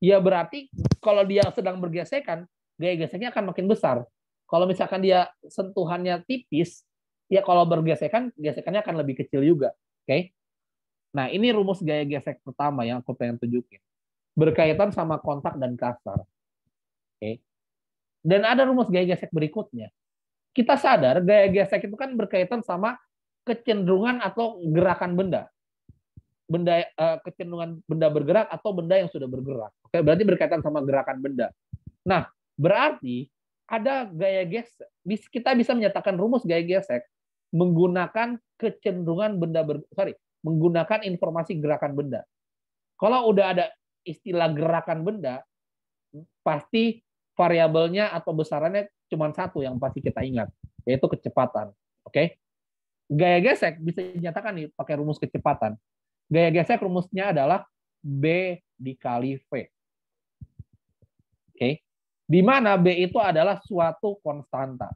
ya berarti kalau dia sedang bergesekan, gaya geseknya akan makin besar. Kalau misalkan dia sentuhannya tipis, ya kalau bergesekan, gesekannya akan lebih kecil juga. Oke. Okay? Nah, ini rumus gaya gesek pertama yang aku pengen tunjukin. Berkaitan sama kontak dan kasar. Oke. Dan ada rumus gaya gesek berikutnya. Kita sadar gaya gesek itu kan berkaitan sama kecenderungan atau gerakan benda. Benda eh, kecenderungan benda bergerak atau benda yang sudah bergerak. Oke, berarti berkaitan sama gerakan benda. Nah, berarti ada gaya gesek. Kita bisa menyatakan rumus gaya gesek menggunakan kecenderungan benda ber, sorry menggunakan informasi gerakan benda. Kalau udah ada istilah gerakan benda, pasti variabelnya atau besarannya cuma satu yang pasti kita ingat, yaitu kecepatan. Oke? Okay? Gaya gesek bisa dinyatakan nih pakai rumus kecepatan. Gaya gesek rumusnya adalah B dikali V. Oke? Okay? Di mana B itu adalah suatu konstanta.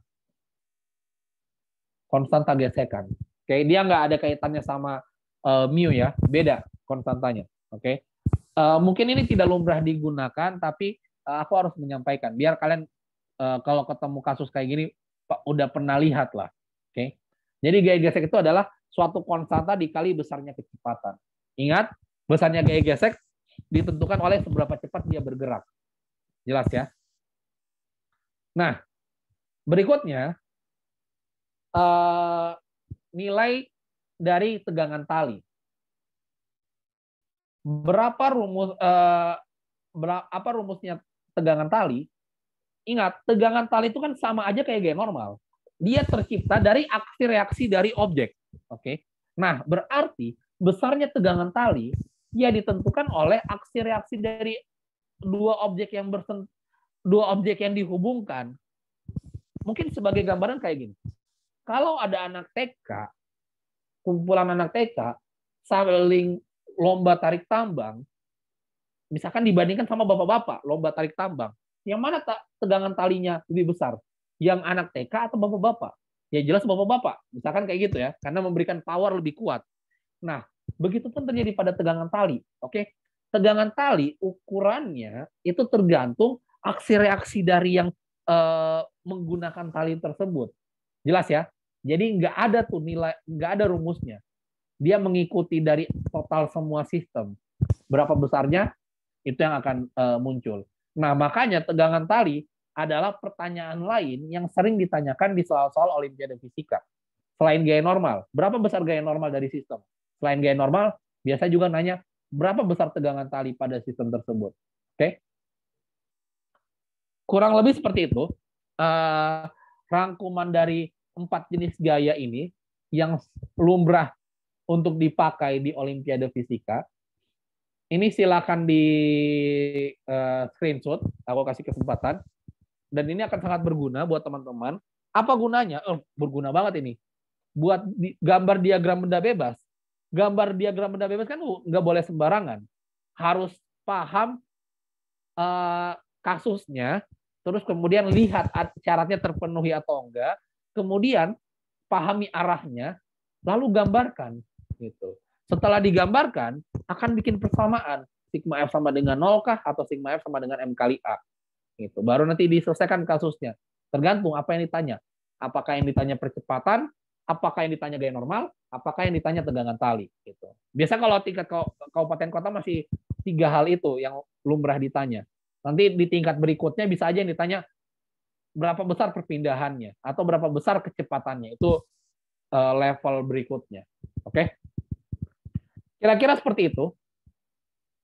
Konstanta gesekan. Oke, okay? dia nggak ada kaitannya sama uh, mu ya, beda konstantanya. Oke. Okay? Uh, eh, mungkin ini tidak lumrah digunakan, tapi uh, aku harus menyampaikan. Biar kalian uh, kalau ketemu kasus kayak gini udah pernah lihat lah. Oke. Okay? Jadi gaya gesek itu adalah suatu konstanta dikali besarnya kecepatan. Ingat, besarnya gaya gesek ditentukan oleh seberapa cepat dia bergerak. Jelas ya? Nah, berikutnya uh, nilai dari tegangan tali. Berapa rumus eh, apa rumusnya tegangan tali? Ingat, tegangan tali itu kan sama aja kayak gaya normal. Dia tercipta dari aksi reaksi dari objek. Oke. Okay? Nah, berarti besarnya tegangan tali ya ditentukan oleh aksi reaksi dari dua objek yang bersen, dua objek yang dihubungkan. Mungkin sebagai gambaran kayak gini. Kalau ada anak TK kumpulan anak TK saling lomba tarik tambang, misalkan dibandingkan sama bapak-bapak lomba tarik tambang, yang mana tak tegangan talinya lebih besar? Yang anak TK atau bapak-bapak? Ya jelas bapak-bapak, misalkan kayak gitu ya, karena memberikan power lebih kuat. Nah, begitu pun terjadi pada tegangan tali. Oke, tegangan tali ukurannya itu tergantung aksi reaksi dari yang eh, menggunakan tali tersebut. Jelas ya? Jadi nggak ada tuh nilai, nggak ada rumusnya. Dia mengikuti dari total semua sistem. Berapa besarnya itu yang akan uh, muncul. Nah makanya tegangan tali adalah pertanyaan lain yang sering ditanyakan di soal-soal olimpiade fisika. Selain gaya normal, berapa besar gaya normal dari sistem? Selain gaya normal, biasa juga nanya berapa besar tegangan tali pada sistem tersebut. Oke? Okay? Kurang lebih seperti itu uh, rangkuman dari empat jenis gaya ini yang lumrah untuk dipakai di Olimpiade Fisika. Ini silakan di uh, screenshot, aku kasih kesempatan. Dan ini akan sangat berguna buat teman-teman. Apa gunanya? Oh, berguna banget ini. Buat di, gambar diagram benda bebas. Gambar diagram benda bebas kan nggak boleh sembarangan. Harus paham uh, kasusnya, terus kemudian lihat syaratnya terpenuhi atau enggak, kemudian pahami arahnya, lalu gambarkan gitu. Setelah digambarkan akan bikin persamaan sigma f sama dengan 0 kah atau sigma f sama dengan m kali a. Gitu. Baru nanti diselesaikan kasusnya. Tergantung apa yang ditanya. Apakah yang ditanya percepatan, apakah yang ditanya gaya normal, apakah yang ditanya tegangan tali gitu. Biasa kalau tingkat kabupaten kota masih tiga hal itu yang lumrah ditanya. Nanti di tingkat berikutnya bisa aja yang ditanya berapa besar perpindahannya atau berapa besar kecepatannya itu eh, level berikutnya. Oke. Okay? Kira-kira seperti itu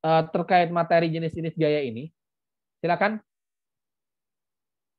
eh, terkait materi jenis-jenis gaya ini. Silakan